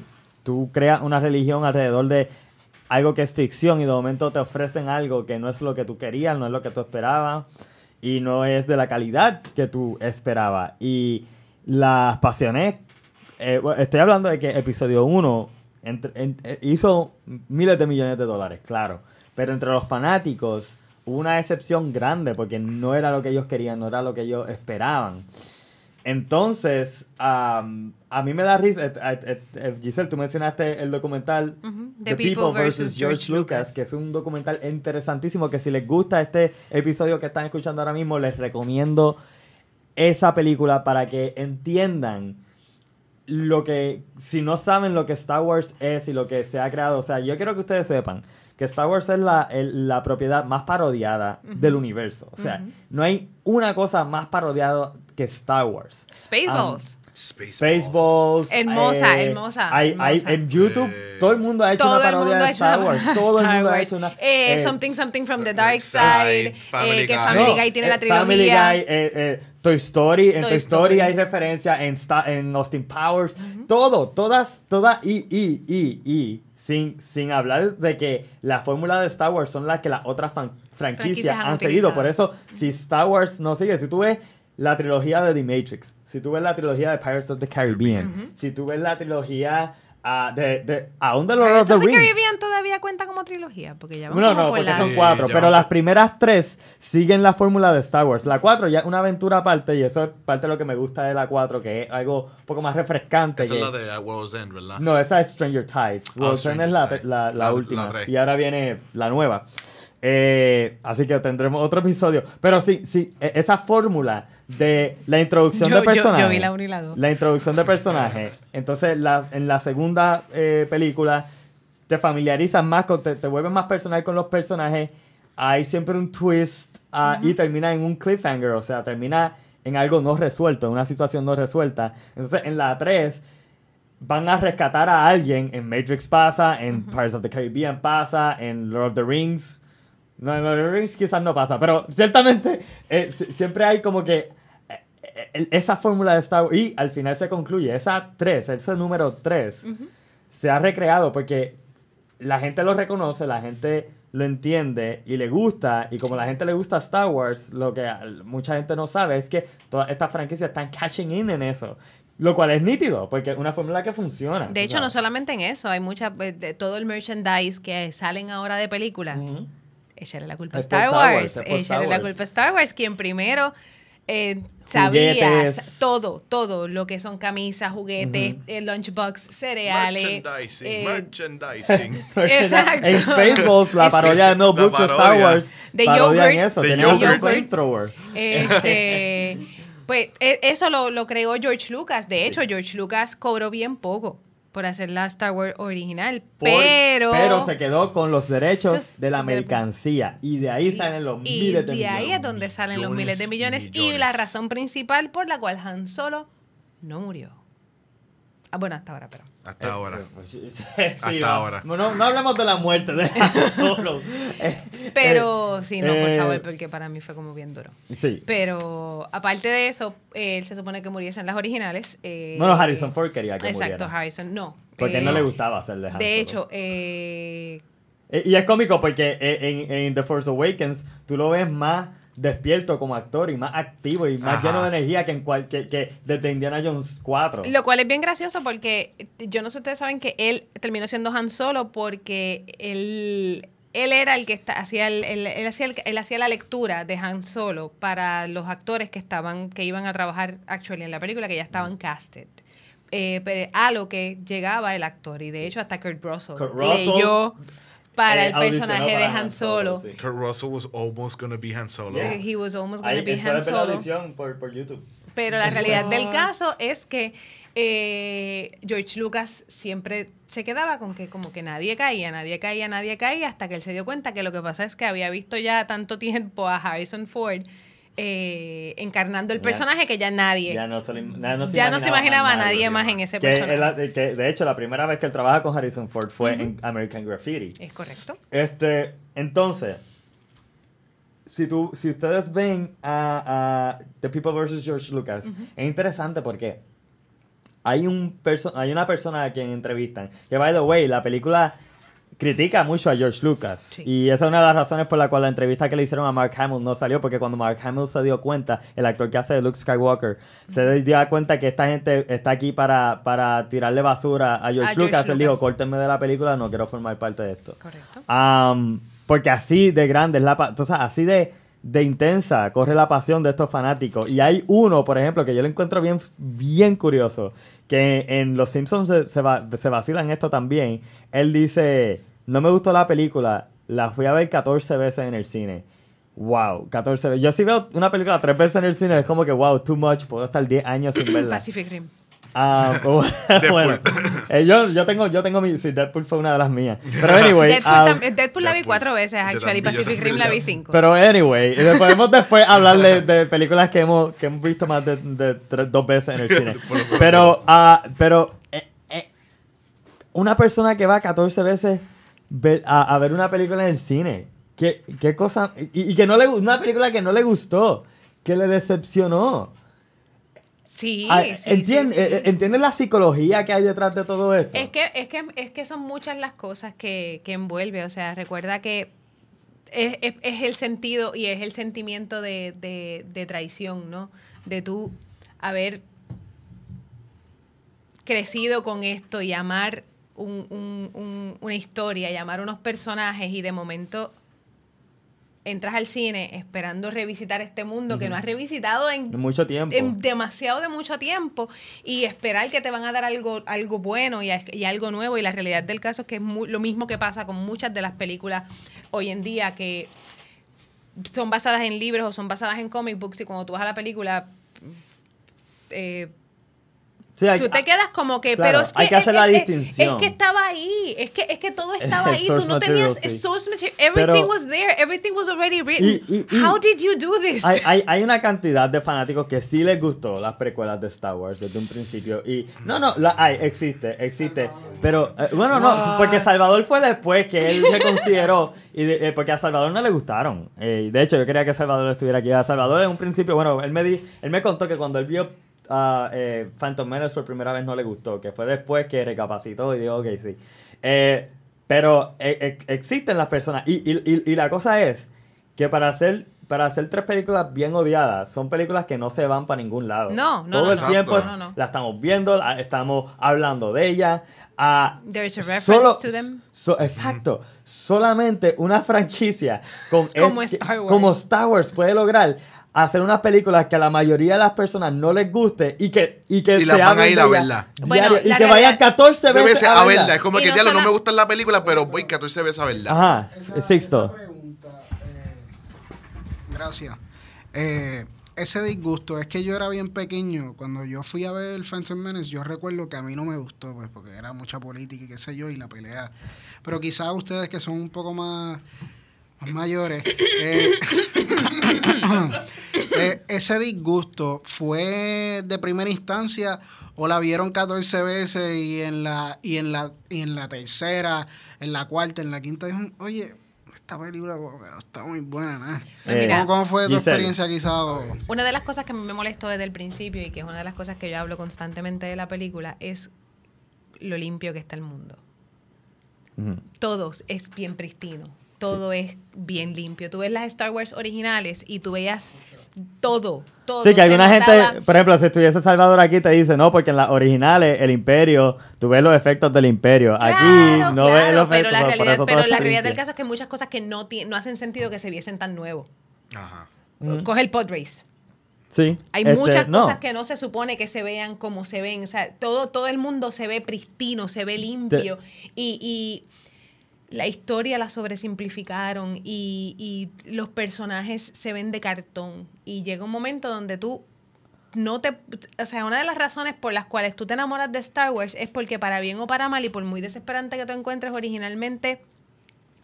tú creas una religión alrededor de algo que es ficción y de momento te ofrecen algo que no es lo que tú querías, no es lo que tú esperabas y no es de la calidad que tú esperabas. Y las pasiones, eh, estoy hablando de que episodio 1 eh, hizo miles de millones de dólares, claro, pero entre los fanáticos hubo una excepción grande porque no era lo que ellos querían, no era lo que ellos esperaban. Entonces, a mí me da risa. Eh, eh, eh, Giselle, tú mencionaste el documental The, People, versus George, Lucas, que es un documental interesantísimo. Que si les gusta este episodio que están escuchando ahora mismo, les recomiendo esa película para que entiendan lo que. Si no saben lo que Star Wars es y lo que se ha creado. O sea, yo quiero que ustedes sepan que Star Wars es la, propiedad más parodiada del universo. O sea, no hay una cosa más parodiada, que Star Wars.
Spaceballs.
Spaceballs. Hermosa, eh, hermosa, en YouTube eh, todo el mundo ha hecho una parodia de Star Wars. Todo el mundo ha hecho una. Eh, eh, something,
something from the dark side. Family que Family Guy tiene la trilogía. Family
Guy, Toy Story. En Toy, Story, hay referencia en, en Austin Powers. Todo, todas, todas. Y, y, y, y. Sin, sin hablar de que la fórmula de Star Wars son las que las otras franquicias, han, han seguido. Por eso, si Star Wars no sigue, si tú ves la trilogía de The Matrix, si tú ves la trilogía de Pirates of the Caribbean, si tú ves la trilogía uh, de, de aún de Lord of the Rings. Caribbean
todavía cuenta como trilogía, porque ya No, no, porque
son cuatro, pero las primeras tres siguen la fórmula de Star Wars. La cuatro ya es una aventura aparte y eso es parte de lo que me gusta de la cuatro, que es algo un poco más refrescante. Esa es la
de World's End, ¿verdad?
No, esa es Stranger Tides. Ah, World's End es la, la, la última. y ahora viene la nueva. Eh, así que tendremos otro episodio. Pero sí, sí, e, esa fórmula de la introducción de personajes la, y la, la introducción de personajes Entonces, en la segunda eh, película, te familiarizas más, con, te, vuelves más personal con los personajes. Hay siempre un twist ah, y termina en un cliffhanger. O sea, termina en algo no resuelto, en una situación no resuelta. Entonces, en la 3 van a rescatar a alguien. En Matrix pasa, en Pirates of the Caribbean pasa, en Lord of the Rings no, en Rings quizás no pasa, pero ciertamente eh, siempre hay como que eh, eh, esa fórmula de Star Wars, y al final se concluye, esa 3, ese número 3, se ha recreado porque la gente lo reconoce, la gente lo entiende y le gusta, y como la gente le gusta Star Wars, lo que mucha gente no sabe es que todas estas franquicias están catching in en eso. Lo cual es nítido, porque es una fórmula que funciona. De hecho, no
solamente en eso, hay mucha, de, todo el merchandise que salen ahora de películas echarle la culpa a Star, Wars, Wars echarle la culpa a Star Wars, quien primero eh, sabía todo, todo lo que son camisas, juguetes, eh, lunchbox, cereales. Merchandising. Eh, merchandising.
Exacto. En Spaceballs, la parodia de No Books de Star Wars. De yogurt. De yogurt. thrower Este,
pues e, eso lo, lo, creó George Lucas. De hecho, George Lucas cobró bien poco por hacer la Star Wars original, pero... Pero
se quedó con los derechos de la mercancía y de ahí salen los miles de millones. Y de ahí
es donde salen los miles de millones y la razón principal por la cual Han Solo no murió. Ah, bueno, hasta ahora, pero.
Hasta eh, ahora. Pues, hasta ahora. no hablamos de la muerte, de solo. Eh, pero eh, sí, no, por favor, porque
para mí fue como bien duro. Sí. Pero aparte de eso, él se supone que muriesen las originales. Eh, bueno, Harrison
Ford quería que exacto, Exacto,
Harrison, no. Porque no le
gustaba hacerle Han De
hecho, eh.
Y es cómico porque en, The Force Awakens tú lo ves más despierto como actor y más activo y más lleno de energía que en cualquier que desde Indiana Jones 4.
Lo cual es bien gracioso porque yo no sé si ustedes saben que él terminó siendo Han Solo porque él él era el que hacía el, él, hacía la lectura de Han Solo para los actores que estaban que iban a trabajar actualmente en la película que ya estaban casted. Eh, a lo que llegaba el actor y de hecho hasta Kurt Russell, Kurt Russell para el personaje de Han Solo.
Kurt Russell was almost going be Han Solo. Yeah. He was almost
going to be Han Solo. por, YouTube.
Pero la realidad del caso es que eh, George Lucas siempre se quedaba con que como que nadie caía, nadie caía, nadie caía, hasta que él se dio cuenta que lo que pasa es que había visto ya tanto tiempo a Harrison Ford eh, encarnando el personaje que ya nadie ya
no se, imaginaba,
a nadie, más en ese personaje.
de hecho, la primera vez que él trabaja con Harrison Ford fue en American Graffiti. Es correcto. Este, entonces, si, tú, si ustedes ven a, The People vs. George Lucas, es interesante porque hay, un hay una persona a quien entrevistan, que by the way, la película critica mucho a George Lucas. Y esa es una de las razones por la cual la entrevista que le hicieron a Mark Hamill no salió, porque cuando Mark Hamill se dio cuenta, el actor que hace de Luke Skywalker, se dio cuenta que esta gente está aquí para, para tirarle basura a George, Lucas. él dijo, córtenme de la película, no quiero formar parte de esto. Correcto. porque así de grande es la... Entonces, así de de intensa, corre la pasión de estos fanáticos. Y hay uno, por ejemplo, que yo le encuentro bien, bien curioso, que en Los Simpsons se, vacila va, esto también. Él dice, no me gustó la película, la fui a ver 14 veces en el cine. Wow, 14 veces. Yo si veo una película tres veces en el cine, es como que, wow, too much, puedo estar 10 años sin verla. Pacific Ah, pues, bueno, eh, yo, yo, tengo, yo tengo mi. Sí, Deadpool fue una de las mías. Pero anyway. Deadpool,
ah, la vi cuatro veces, actually. Y Pacific Rim la vi cinco.
Pero anyway, podemos después hablarle de, películas que hemos, que hemos visto más de, dos veces en el cine. pero, uh, pero eh, eh, una persona que va 14 veces a, ver una película en el cine. ¿Qué, qué cosa? Y, y, que no le una película que no le gustó, que le decepcionó.
Sí, ah, eh, eh, entiende,
la psicología que hay detrás de todo esto.
Es que, es es que son muchas las cosas que, envuelve. O sea, recuerda que es, el sentido y es el sentimiento de, traición, ¿no? De tú haber crecido con esto y amar un, una historia, llamar amar unos personajes y de momento entras al cine esperando revisitar este mundo que no has revisitado en mucho tiempo. demasiado de mucho tiempo y esperar que te van a dar algo, algo bueno y, algo nuevo. Y la realidad del caso es que es lo mismo que pasa con muchas de las películas hoy en día que son basadas en libros o son basadas en comic books y cuando tú vas a la película... Eh, tú te quedas como que, pero es que. Hay que hacer es, la distinción. Es, que estaba ahí. Es que, es que todo estaba ahí. Tú no tenías Everything was there. Everything was already written. How did you do this?
Hay, una cantidad de fanáticos que sí les gustó las precuelas de Star Wars desde un principio. Y no, no, la hay, existe, existe. Pero, eh, bueno, no, porque Salvador fue después que él se consideró. Y eh, porque a Salvador no le gustaron. Eh, de hecho, yo quería que Salvador estuviera aquí. A Salvador en un principio, bueno, él me, él me contó que cuando él vio a eh, Phantom Menace por primera vez no le gustó, que fue después que recapacitó y dijo, ok, sí. Eh, pero e, e, existen las personas. Y, la cosa es que para hacer, para hacer tres películas bien odiadas, son películas que no se van para ningún lado. No, no. Todo el tiempo la estamos viendo, la, estamos hablando de ella. is a reference to them. exacto. Solamente una franquicia con como Star Wars puede lograr hacer unas películas que a la mayoría de las personas no les guste y que y se van a ir a verla y que vayan 14 veces, a, verla. es
como que no, no me gusta la película pero voy 14 veces a verla ajá
esa,
Sixto eh,
gracias
eh, ese disgusto es que yo era bien pequeño cuando yo fui a ver el Phantom Menace yo recuerdo que a mí no me gustó pues porque era mucha política y qué sé yo y la pelea pero quizás ustedes que son un poco más mayores, eh, eh, ese disgusto fue de primera instancia o la vieron 14 veces y en la y en la y en la tercera, en la cuarta, en la quinta dijeron, "Oye, esta película está muy buena. Pues ¿Cómo, fue tu experiencia quizás?
Una de las cosas que me molestó desde el principio y que es una de las cosas que yo hablo constantemente de la película es lo limpio que está el mundo. Todos es bien pristino todo es bien limpio. Tú ves las Star Wars originales y tú veías todo,
Sí, que alguna una gente, por ejemplo, si estuviese Salvador aquí, te dice, no, porque en las originales, el imperio, tú ves los efectos del imperio. aquí no ves los efectos. Pero la realidad,
pero la realidad del caso es que muchas cosas que no, no hacen sentido que se viesen tan nuevo. Coge el race.
Sí. Hay este, muchas cosas
que no se supone que se vean como se ven. O sea, todo, todo el mundo se ve pristino, se ve limpio. y, y la historia la sobresimplificaron y, y los personajes se ven de cartón. Y llega un momento donde tú no te. O sea, una de las razones por las cuales tú te enamoras de Star Wars es porque, para bien o para mal, y por muy desesperante que te encuentres originalmente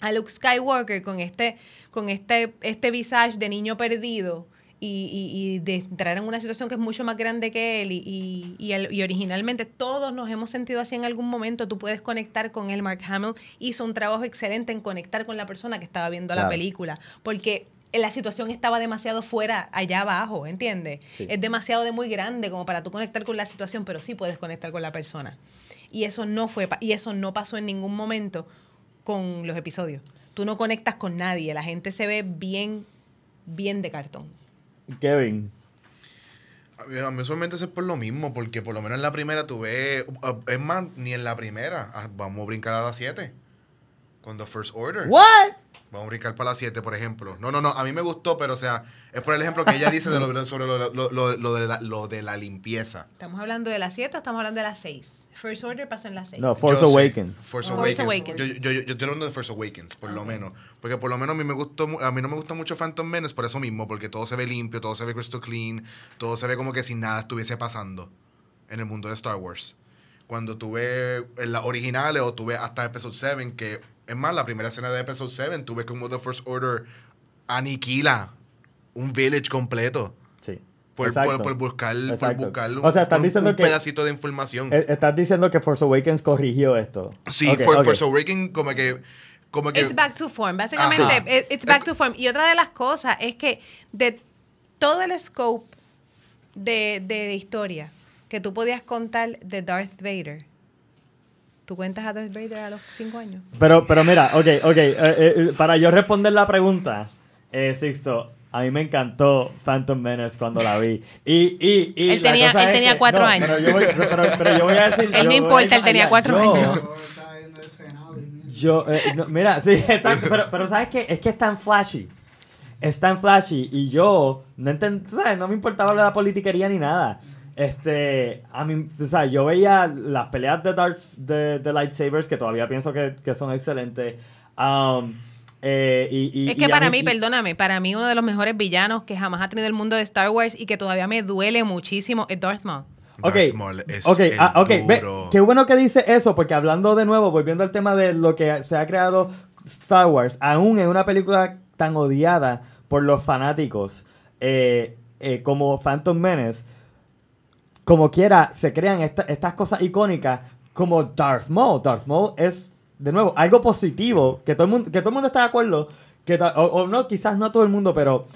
a Luke Skywalker con este, con este, este visage de niño perdido, y, y, de entrar en una situación que es mucho más grande que él y, y, originalmente todos nos hemos sentido así en algún momento, tú puedes conectar con él. Mark Hamill hizo un trabajo excelente en conectar con la persona que estaba viendo la película, porque la situación estaba demasiado fuera, allá abajo, ¿entiendes? Es demasiado de muy grande como para tú conectar con la situación, pero sí puedes conectar con la persona. Y eso no fue y eso no pasó en ningún momento con los episodios. Tú no conectas con nadie, la gente se ve bien bien de cartón.
Kevin. A mí solamente es por lo mismo, porque por lo menos en la primera tuve. Uh, uh, es más, ni en la primera. Ah, vamos a brincar a la 7. The First Order. ¿What? Vamos a brincar para las 7, por ejemplo. No, no, no. A mí me gustó, pero o sea, es por el ejemplo que ella dice sobre lo, de la, limpieza.
¿Estamos hablando de las 7 o estamos hablando de las 6? First Order pasó en la 6. No, Force Awakens. Force,
Awakens. Yo, yo, yo, estoy hablando de Force Awakens, por lo menos. Porque por lo menos a mí, me gustó, a mí no me gusta mucho Phantom Menace por eso mismo, porque todo se ve limpio, todo se ve crystal clean, todo se ve como que si nada estuviese pasando en el mundo de Star Wars. Cuando tuve en las originales o tuve hasta Episode 7, que es más, la primera escena de Episode 7, tuve como The First Order aniquila un village
completo. Sí. Por, buscar,
un, o sea, estás diciendo que un pedacito de información.
E-, estás diciendo que Force Awakens corrigió esto. Sí, Force Awakens como que... Como que it's back
to form, básicamente. It's back to form. Y otra de las cosas es que de todo el scope de, de, historia que tú podías contar de Darth Vader, tú cuentas a Darth Vader a los cinco años.
Pero, pero mira, ok, ok. Eh, eh, para yo responder la pregunta, eh, Sixto, a mí me encantó Phantom Menace cuando la vi. Y, y, y él tenía, él tenía cuatro años. Pero yo, voy, a decir. Él no importa, él tenía cuatro yo, años. Yo, eh, mira, sí, exacto. Pero, pero ¿sabes qué? Es que es tan flashy. Es tan flashy. Y yo no No me importaba la politiquería ni nada. Este, a mí, o yo veía las peleas de, darts, de, de lightsabers que todavía pienso que, que son excelentes. Um, eh, es que para mí,
perdóname, para mí uno de los mejores villanos que jamás ha tenido el mundo de Star Wars y que todavía me duele muchísimo es Darth Maul.
Ok, es okay, ah, qué bueno que dice eso, porque hablando de nuevo, volviendo al tema de lo que se ha creado Star Wars, aún en una película tan odiada por los fanáticos eh, eh, como Phantom Menace, como quiera, se crean estas cosas icónicas como Darth Maul. Darth Maul es de nuevo, algo positivo, que todo el mundo, que todo el mundo está de acuerdo, que o, no, quizás no todo el mundo, pero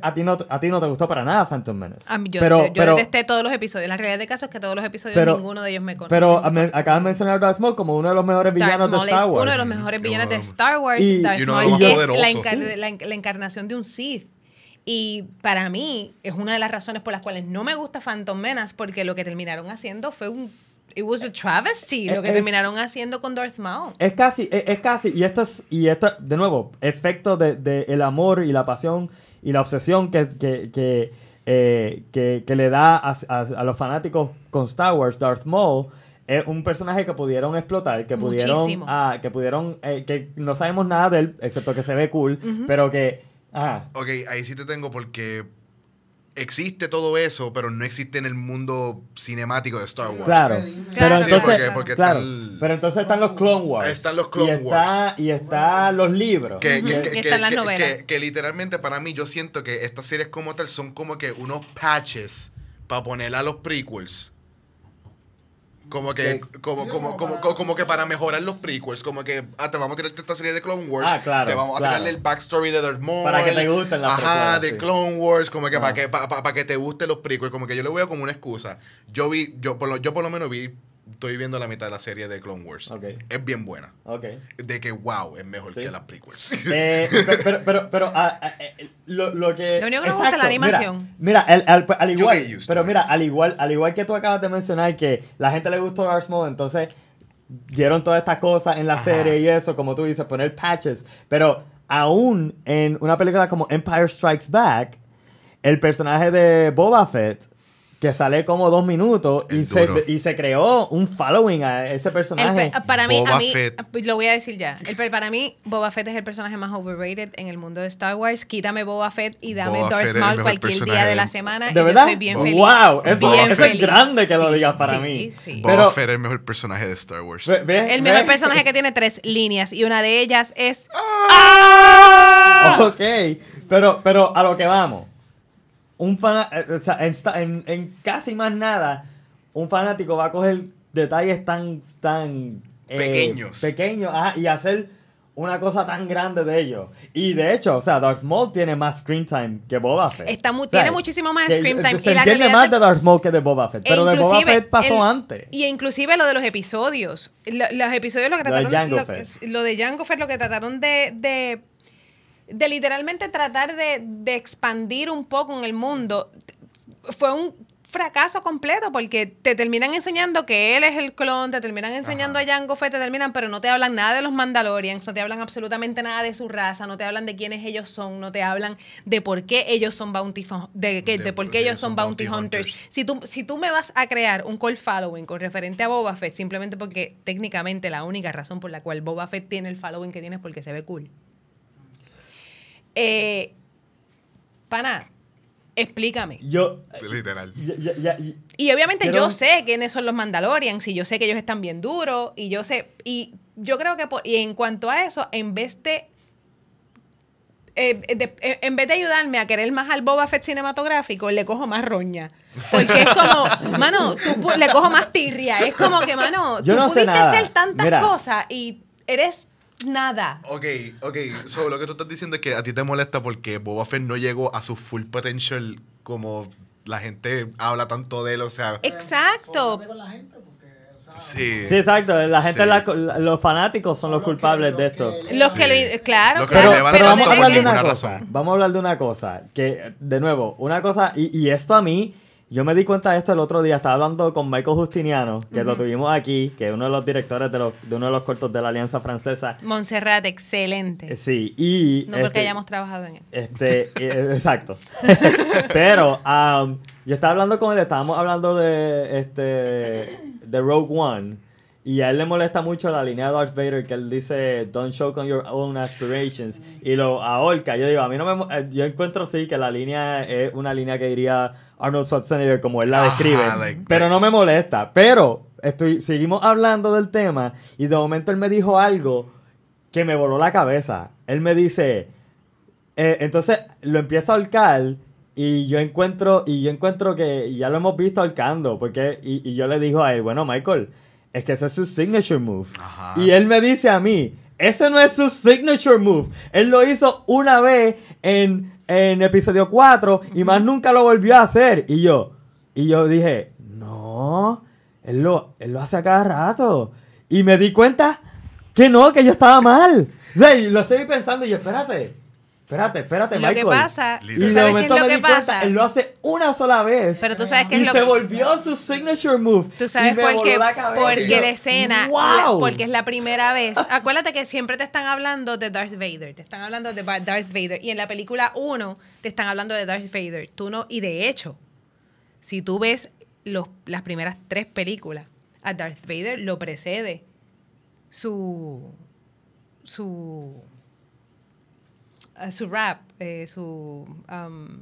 a ti no, a ti no te gustó para nada Phantom Menace.
yo, pero, yo, pero, detesté todos los episodios. La realidad de caso es que todos los episodios ninguno de ellos me conoce. Pero
acabas acaban de mencionar a Darth Maul como uno de los mejores villanos de Star Wars. uno de los
mejores villanos de Star Wars. Y, Darth es la, la, encarnación de un Sith. Y para mí es una de las razones por las cuales no me gusta Phantom Menace porque lo que terminaron haciendo fue un it was a travesty lo que e-, terminaron haciendo con Darth Maul.
Es casi, e-, es, casi, y esto es, y esto, de nuevo, efecto de, el amor y la pasión y la obsesión que, que, eh, le da a, los fanáticos con Star Wars, Darth Maul. Es un personaje que pudieron explotar, que pudieron, ah, que pudieron, eh, que no sabemos nada de él, excepto que se ve cool, pero que... Ah.
Ok, ahí sí te tengo porque existe todo eso, pero no existe en el mundo cinemático de Star Wars. Claro.
Pero entonces, claro, están, pero entonces están los Clone Wars. Están los Clone y está, Y están los libros. Que, están
las novelas. que, literalmente para mí yo siento que estas series como tal son como que unos patches para poner a los prequels. Como que, como, como, como, como, que para mejorar los prequels, como que ah, te vamos a tirar esta serie de Clone Wars, ah, te vamos a tirarle el backstory de Darth Maul, para que te gusten las ajá, de Clone Wars, como que ah. para que para, para que te gusten los prequels, como que yo le veo como una excusa. Yo vi, yo por lo, yo por lo menos vi estoy viendo la mitad de la serie de Clone Wars. Es bien buena. De que, wow, es mejor que
las prequels. Eh, pero, pero, ah, eh, eh, lo, que... Lo
gusta la animación.
Mira, mira al, al, igual... Pero mira, al igual, que tú acabas de mencionar que la gente le gustó Darth Maul, entonces dieron todas estas cosas en la serie y eso, como tú dices, poner patches. Pero aún en una película como Empire Strikes Back, el personaje de Boba Fett que sale como dos minutos y se, creó un following a ese personaje. para mí, a mí ah,
pues lo voy a decir ya. para mí, Boba Fett es el personaje más overrated en el mundo de Star Wars. Quítame Boba Fett y dame Boba Darth cualquier día de la semana. ¿De y Yo soy bien
feliz. ¡Wow! Eso, es grande que lo digas para mí. Boba Fett es el mejor personaje de Star Wars. el mejor personaje
que tiene tres líneas y una de ellas es.
Ah. Ok. Pero, pero a lo que vamos un fan, eh, o sea, en, casi más nada, un fanático va a coger detalles tan, tan eh, pequeños, pequeños y hacer una cosa tan grande de ellos. Y de hecho, o sea, Darth Maul tiene más screen time que Boba Fett.
Está tiene muchísimo más screen time. Se, entiende más
de Dark Maul que de Boba Fett. Pero de Boba Fett pasó antes.
Y inclusive lo de los episodios. los episodios lo que trataron... Lo de Jango Fett. Lo, de Jango Fett, lo que trataron de, de de literalmente tratar de, de expandir un poco en el mundo, fue un fracaso completo porque te terminan enseñando que él es el clon, te terminan enseñando a Jango Fett, te terminan, pero no te hablan nada de los Mandalorians, no te hablan absolutamente nada de su raza, no te hablan de quiénes ellos son, no te hablan de por qué ellos son bounty de, ellos son bounty, hunters. Si tú si tú me vas a crear un call following con referente a Boba Fett simplemente porque técnicamente la única razón por la cual Boba Fett tiene el following que tiene es porque se ve cool. Eh, pana, explícame.
Yo. Literal. Eh,
y obviamente yo sé quiénes son los Mandalorians y yo sé que ellos están bien duros y yo sé. Y yo creo que. en cuanto a eso, en vez de, eh, eh, en vez de ayudarme a querer más al Boba Fett cinematográfico, le cojo más roña. Porque es como, mano, tú, le cojo más tirria. Es como que, mano, tú pudiste hacer tantas cosas y eres nada. Ok,
ok. lo que tú estás diciendo es que a ti te molesta porque Boba Fett no llegó a su full potential como la gente habla tanto de él, o sea...
Exacto.
Sí.
sí. exacto. La gente, los fanáticos son, los, culpables de esto.
los que claro,
pero, vamos a hablar de una cosa. Vamos a hablar de una cosa. Que, de nuevo, una cosa, y esto a mí yo me di cuenta de esto el otro día, estaba hablando con Michael Justiniano, que lo tuvimos aquí, que es uno de los directores de, uno de los cortos de la Alianza Francesa.
Montserrat, excelente. Eh,
sí, y... No porque este,
hayamos trabajado en él.
Este, eh, exacto. Pero um, yo estaba hablando con él, estábamos hablando de, este, de Rogue One, y a él le molesta mucho la línea de Darth Vader que él dice, don't choke on your own aspirations. Y lo ahorca. Yo digo, a mí no me... Eh, yo encuentro sí que la línea es una línea que diría Arnold Schwarzenegger como él la describe. pero no me molesta. Pero estoy, seguimos hablando del tema y de momento él me dijo algo que me voló la cabeza. Él me dice... Eh, entonces lo empieza a ahorcar y yo encuentro, y yo encuentro que ya lo hemos visto ahorcando, porque, y yo le digo a él, bueno, Michael, es que ese es su signature move. Y él me dice a mí, ese no es su signature move. Él lo hizo una vez en, en episodio 4 y más nunca lo volvió a hacer. Y yo, y yo dije, no, él lo, lo hace a cada rato. Y me di cuenta que no, que yo estaba mal. lo seguí pensando y yo, espérate Espérate, ah. espérate, lo Michael. Lo que pasa, y momento me di pasa? él lo hace una sola vez. Pero tú sabes que es y se volvió su signature move. Tú sabes por qué, porque la escena, wow. porque
es la primera vez. Acuérdate que siempre te están hablando de Darth Vader, te están hablando de Darth Vader y en la película 1 te están hablando de Darth Vader. Tú no y de hecho, si tú ves las primeras tres películas, a Darth Vader lo precede su su su rap, eh, su... Um,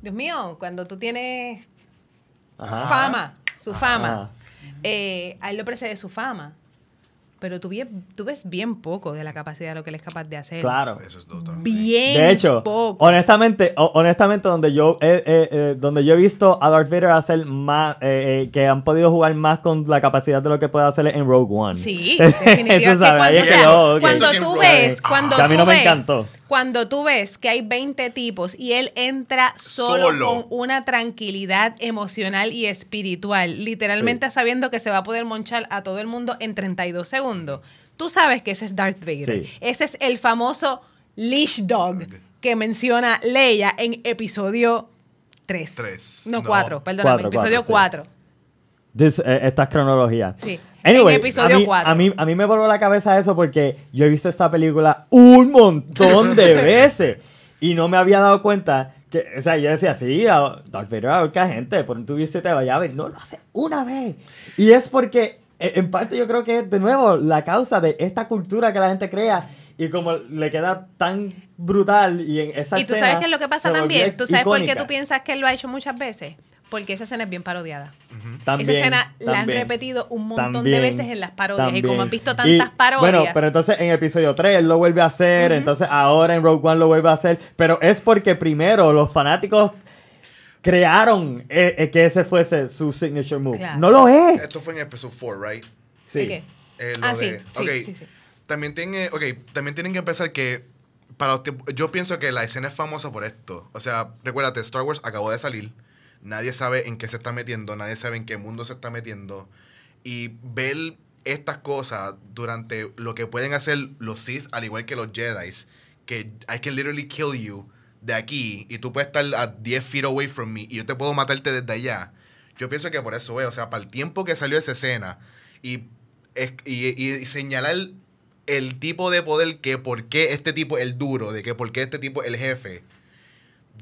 Dios mío, cuando tú tienes
fama,
su fama, eh, a él lo precede su fama. Pero tú, tú, ves bien poco de la capacidad de lo que él es capaz de hacer. Claro. Eso es doctor. Bien De hecho, poco.
honestamente, honestamente donde, yo, eh, donde yo he visto a Darth Vader hacer más, que han podido jugar más con la capacidad de lo que puede hacer en Rogue One. Sí, definitivamente. cuando, cuando tú ves, cuando que a mí no me encantó
cuando tú ves que hay 20 tipos y él entra solo, con una tranquilidad emocional y espiritual, literalmente sabiendo que se va a poder monchar a todo el mundo en 32 segundos, tú sabes que ese es Darth Vader. Ese es el famoso leash dog que menciona Leia en episodio 3. No, 4, perdón, perdóname, episodio 4.
Eh, esta cronología. Sí en episodio a mí, 4. A mí, a mí me voló la cabeza eso porque yo he visto esta película un montón de veces y no me había dado cuenta que, o sea, yo decía, sí, Darth Vader qué gente, por un tubo te vaya a ver. No, lo hace una vez. Y es porque, e, en parte, yo creo que es de nuevo la causa de esta cultura que la gente crea y como le queda tan brutal y en esa Y tú sabes qué es lo que pasa también. ¿Tú sabes por qué tú
piensas que él lo ha hecho muchas veces? porque esa escena es bien parodiada.
esa escena la han repetido
un montón de veces en las parodias. Y como han visto tantas parodias. Bueno, pero
entonces en episodio 3 él lo vuelve a hacer. Entonces ahora en Rogue One lo vuelve a hacer. Pero es porque primero los fanáticos crearon eh, eh, que ese fuese su signature move. No lo es. Esto fue
en episodio 4, ¿right? Sí. También, tienen que empezar que para yo pienso que la escena es famosa por esto. O sea, recuérdate, Star Wars acabó de salir nadie sabe en qué se está metiendo, nadie sabe en qué mundo se está metiendo. Y ver estas cosas durante lo que pueden hacer los Sith, al igual que los Jedi, que I can literally kill you de aquí y tú puedes estar a 10 feet away from me y yo te puedo matarte desde allá. Yo pienso que por eso, es, o sea, para el tiempo que salió esa escena y, y, y señalar el tipo de poder que por qué este tipo es el duro, de que por qué este tipo es el jefe,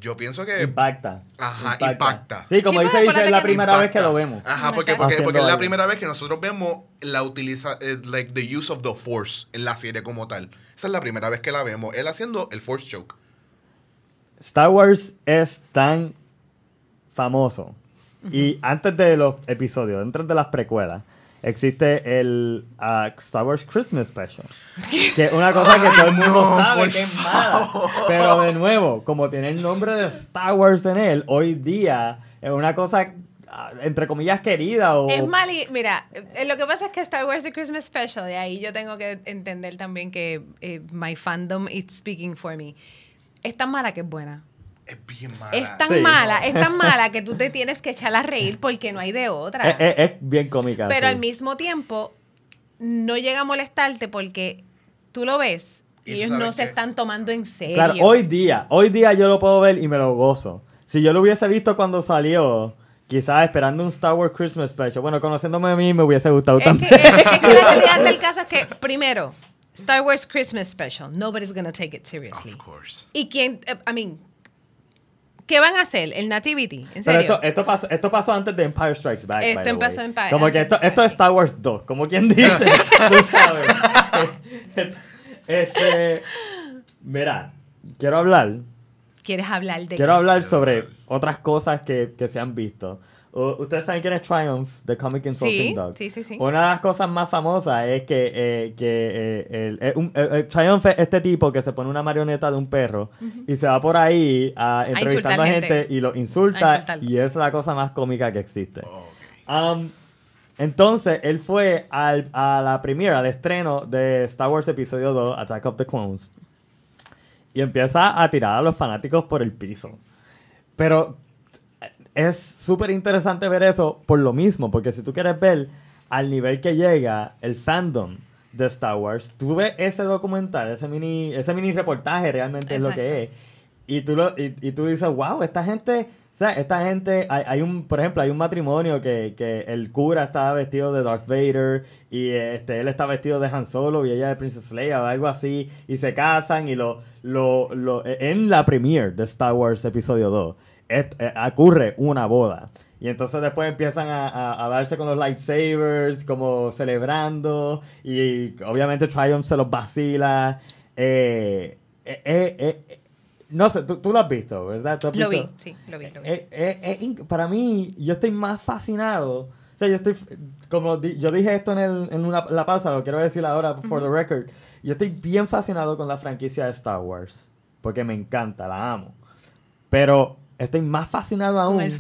yo pienso que. Impacta. Ajá, impacta. Sí, como dice, dice, es la primera vez que lo vemos. Ajá, porque, es la primera vez que nosotros vemos la utiliza, eh, like the use of the force en la serie como tal. Esa es la primera vez que la vemos. Él haciendo el force choke.
Star Wars es tan famoso. Y antes de los episodios, antes de las precuelas, existe el ah, Star Wars Christmas Special. Que es una cosa que todo el mundo sabe que es mala. Pero de nuevo, como tiene el nombre de Star Wars en él, hoy día es una cosa ah, entre comillas querida o es mal
y, mira eh, lo que pasa es que Star Wars The Christmas Special de ahí yo tengo que entender también que eh, my fandom is speaking for me es tan mala que es buena es tan mala, es tan mala que tú te tienes que echar a reír porque no hay de otra.
Es, bien cómica. Pero al
mismo tiempo, no llega a molestarte porque tú lo ves y, ellos no se están tomando en serio. Claro, hoy
día, hoy día yo lo puedo ver y me lo gozo. Si yo lo hubiese visto cuando salió, quizás esperando un Star Wars Christmas Special, bueno, conociéndome a mí me hubiese gustado también.
caso es que, primero, Star Wars Christmas Special, nobody's gonna take it seriously. Of course. Y quien, eh, I mean, ¿Qué van a hacer? El Nativity. ¿En serio?
esto, pasó, antes de Empire Strikes Back. Esto en Como que esto, es Star Wars 2, como quien dice. tú sabes. Este, este, mira, quiero hablar.
¿Quieres hablar de Quiero
hablar sobre otras cosas que, que se han visto. Ustedes saben quién es Triumph, The Comic Insulting Dog. Sí, sí, sí. Una de las cosas más famosas es que, eh, eh, eh, Triumph es este tipo que se pone una marioneta de un perro y se va por ahí a, entrevistando a, gente. y lo insulta y es la cosa más cómica que existe. Um, entonces, él fue al, a la primera, al estreno de Star Wars Episodio 2, Attack of the Clones, y empieza a tirar a los fanáticos por el piso. Pero es súper interesante ver eso por lo mismo, porque si tú quieres ver al nivel que llega el fandom de Star Wars, tú ves ese documental, ese mini, ese mini reportaje realmente es lo que es. Y tú, y, tú dices, wow, esta gente, o sea, esta gente, hay, un, por ejemplo, hay un matrimonio que, el cura está vestido de Darth Vader y este, él está vestido de Han Solo y ella de Princess Leia o algo así, y se casan y lo, lo, lo en la premiere de Star Wars episodio 2 Acurre eh, ocurre una boda. Y entonces después empiezan a, a, darse con los lightsabers, como celebrando, y, obviamente Triumph se los vacila. Eh, eh, no sé, tú, lo has visto, ¿verdad? lo vi, sí, lo vi. para mí, yo estoy más fascinado. O sea, yo estoy, como yo dije esto en, una, la pausa, lo quiero decir ahora, for the record. Yo estoy bien fascinado con la franquicia de Star Wars, porque me encanta, la amo. Pero estoy más fascinado aún.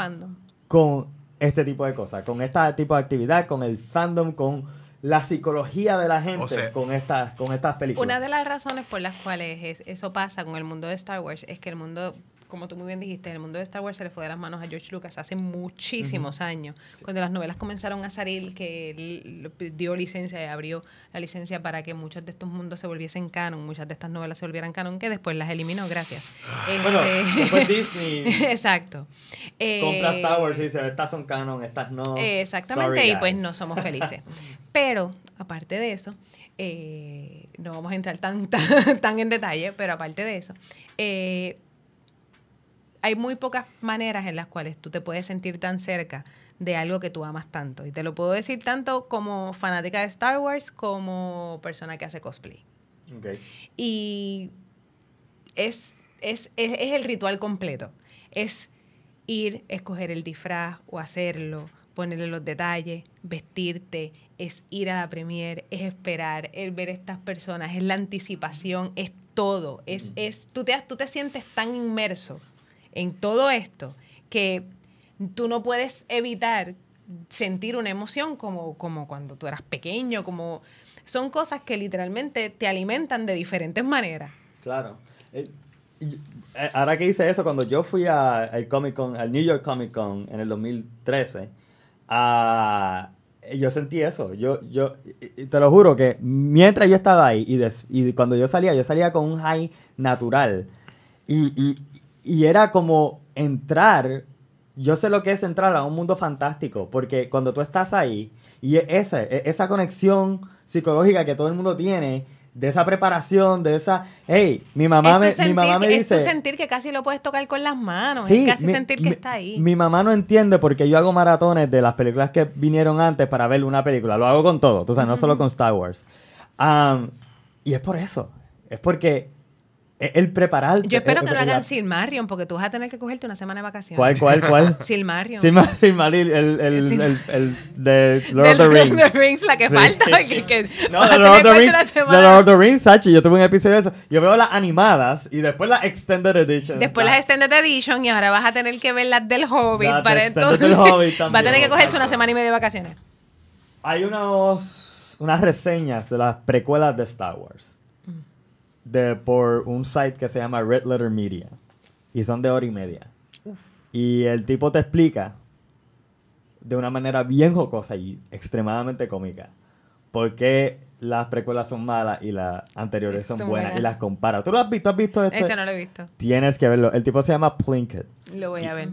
Con este tipo de cosas, con este tipo de actividad, con el fandom, con la psicología de la gente con, estas, con estas películas. Una
de las razones por las cuales eso pasa con el mundo de Star Wars es que el mundo como tú muy bien dijiste, el mundo de Star Wars se le fue de las manos a George Lucas hace muchísimos años, cuando las novelas comenzaron a salir, que él dio licencia y abrió la licencia para que muchos de estos mundos se volviesen canon, muchas de estas novelas se volvieran canon, que después las eliminó, gracias. Ah, este... Bueno, después Disney. Exacto. Compra eh, Star
Wars y dice, estas son canon, estas no. Eh, exactamente, y pues no somos felices.
Pero, aparte de eso, eh, no vamos a entrar tan, en detalle, pero aparte de eso, eh, hay muy pocas maneras en las cuales tú te puedes sentir tan cerca de algo que tú amas tanto. Y te lo puedo decir tanto como fanática de Star Wars como persona que hace cosplay. Y es, es, el ritual completo. Es ir, escoger el disfraz o hacerlo, ponerle los detalles, vestirte, es ir a la premier, es esperar, es ver a estas personas, es la anticipación, es todo. Es, es, tú, te, tú te sientes tan inmerso en todo esto que tú no puedes evitar sentir una emoción como, como cuando tú eras pequeño, como son cosas que literalmente te alimentan de diferentes maneras.
Claro. Eh, eh, ahora que hice eso, cuando yo fui al Comic Con, al New York Comic Con en el 2013, ah, eh, yo sentí eso. Yo, yo, te lo juro que mientras yo estaba ahí y, y cuando yo salía, yo salía con un high natural. Y, y, y era como entrar, yo sé lo que es entrar a un mundo fantástico, porque cuando tú estás ahí, y e, esa, e, esa conexión psicológica que todo el mundo tiene, de esa preparación, de esa, hey, mi mamá me, mi mamá me dice, es tu
sentir que casi lo puedes tocar con las manos, sí, casi mi, sentir que está ahí. Mi
mamá no entiende porque yo hago maratones de las películas que vinieron antes para ver una película, lo hago con todo, o no solo con Star Wars. y es por eso, es porque e-, el prepararte. Yo espero e-, que lo hagan
Silmarion, porque tú vas a tener que cogerte una semana de vacaciones. ¿Cuál, cuál, cuál? Silmarion.
Silmarion, el, el, el, de Lord of the Rings. la que falta.
que no, de Lord, of the Rings, de Lord of
the Rings, Sachi, yo tuve un episodio de eso. Yo veo las animadas y después las Extended Edition. Después las
Extended Edition y ahora vas a tener que ver las del Hobbit. para entonces, Va a tener que cogerse una semana y media de vacaciones.
Hay unos, unas reseñas de las precuelas de Star Wars de, por un site que se llama Red Letter Media. Y son de hora y media. Y el tipo te explica de una manera bien jocosa y extremadamente cómica por qué las precuelas son malas y las anteriores son, buenas, y las compara. ¿Tú lo has visto? ¿Has visto esto? Ese no lo he visto. Tienes que verlo. El tipo se llama Plinkett. Lo voy a ver.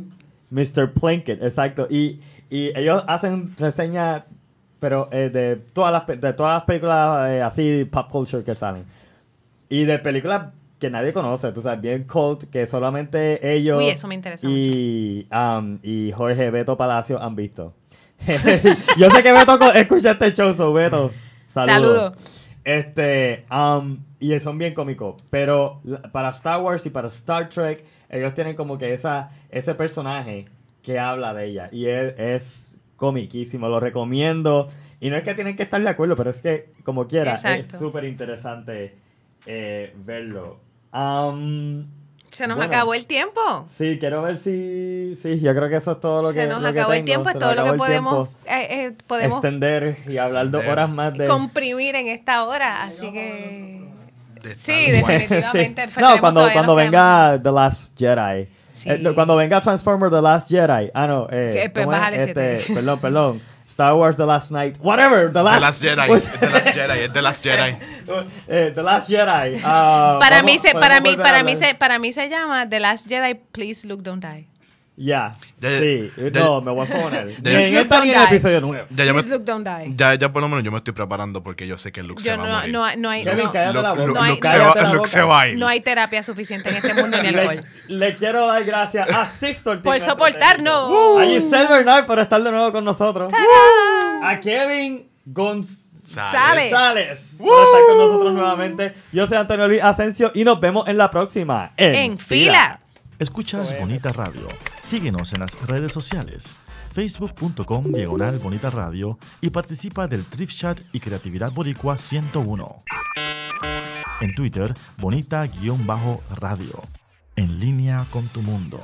Mr. Plinkett, exacto. Y, y ellos hacen reseñas pero eh, de, todas las, de todas las películas eh, así pop culture que salen. Y de películas que nadie conoce, tú sabes, bien cold, que solamente ellos Uy, eso me y, um, y Jorge Beto Palacio han visto. Yo sé que Beto escucha este show, so Beto. Saludos. Saludo. Este, um, y son bien cómicos, pero para Star Wars y para Star Trek, ellos tienen como que esa, ese personaje que habla de ella. Y es comiquísimo, lo recomiendo. Y no es que tienen que estar de acuerdo, pero es que como quiera, es súper interesante eh, verlo. se nos acabó el tiempo. Sí, quiero ver si. Sí, yo creo que eso es todo lo que. tengo. se nos acabó el tiempo, es todo lo que eh,
eh, podemos,
extender y hablar dos horas más de.
Comprimir en esta hora, así que. sí, definitivamente. No, cuando, cuando
venga The Last Jedi. cuando venga Transformer The Last Jedi. Ah, no. Eh, este, perdón, perdón. Star Wars The Last Night, whatever, The Last, Jedi,
The Last Jedi, eh, The Last Jedi.
the uh, Last Jedi.
para se para mí
para mí se para mí se llama The Last Jedi, Please Look Don't Die.
Ya.
sí.
no, me voy a poner. Ya, en esta el episodio 9. Ya, ya, Luke don't die.
ya, ya por lo menos yo me estoy preparando porque yo sé que Luke yo se no, va a morir. No, hay, no, Luke, no hay, se va,
a No
hay terapia suficiente en este mundo ni el Le,
le quiero dar gracias a Sixto por
soportarnos.
Uh. a Giselle Bernard por estar de nuevo con nosotros. Uh. a Kevin González. Sales. Uh. por estar con nosotros nuevamente. Yo soy Antonio Luis Asensio y nos vemos en la próxima. En, fila.
Escuchas Bonita Radio. Síguenos en las redes sociales, facebook.com diagonal Bonita Radio y participa del Trip Chat y Creatividad Boricua 101. En Twitter, bonita-radio. En línea con tu mundo.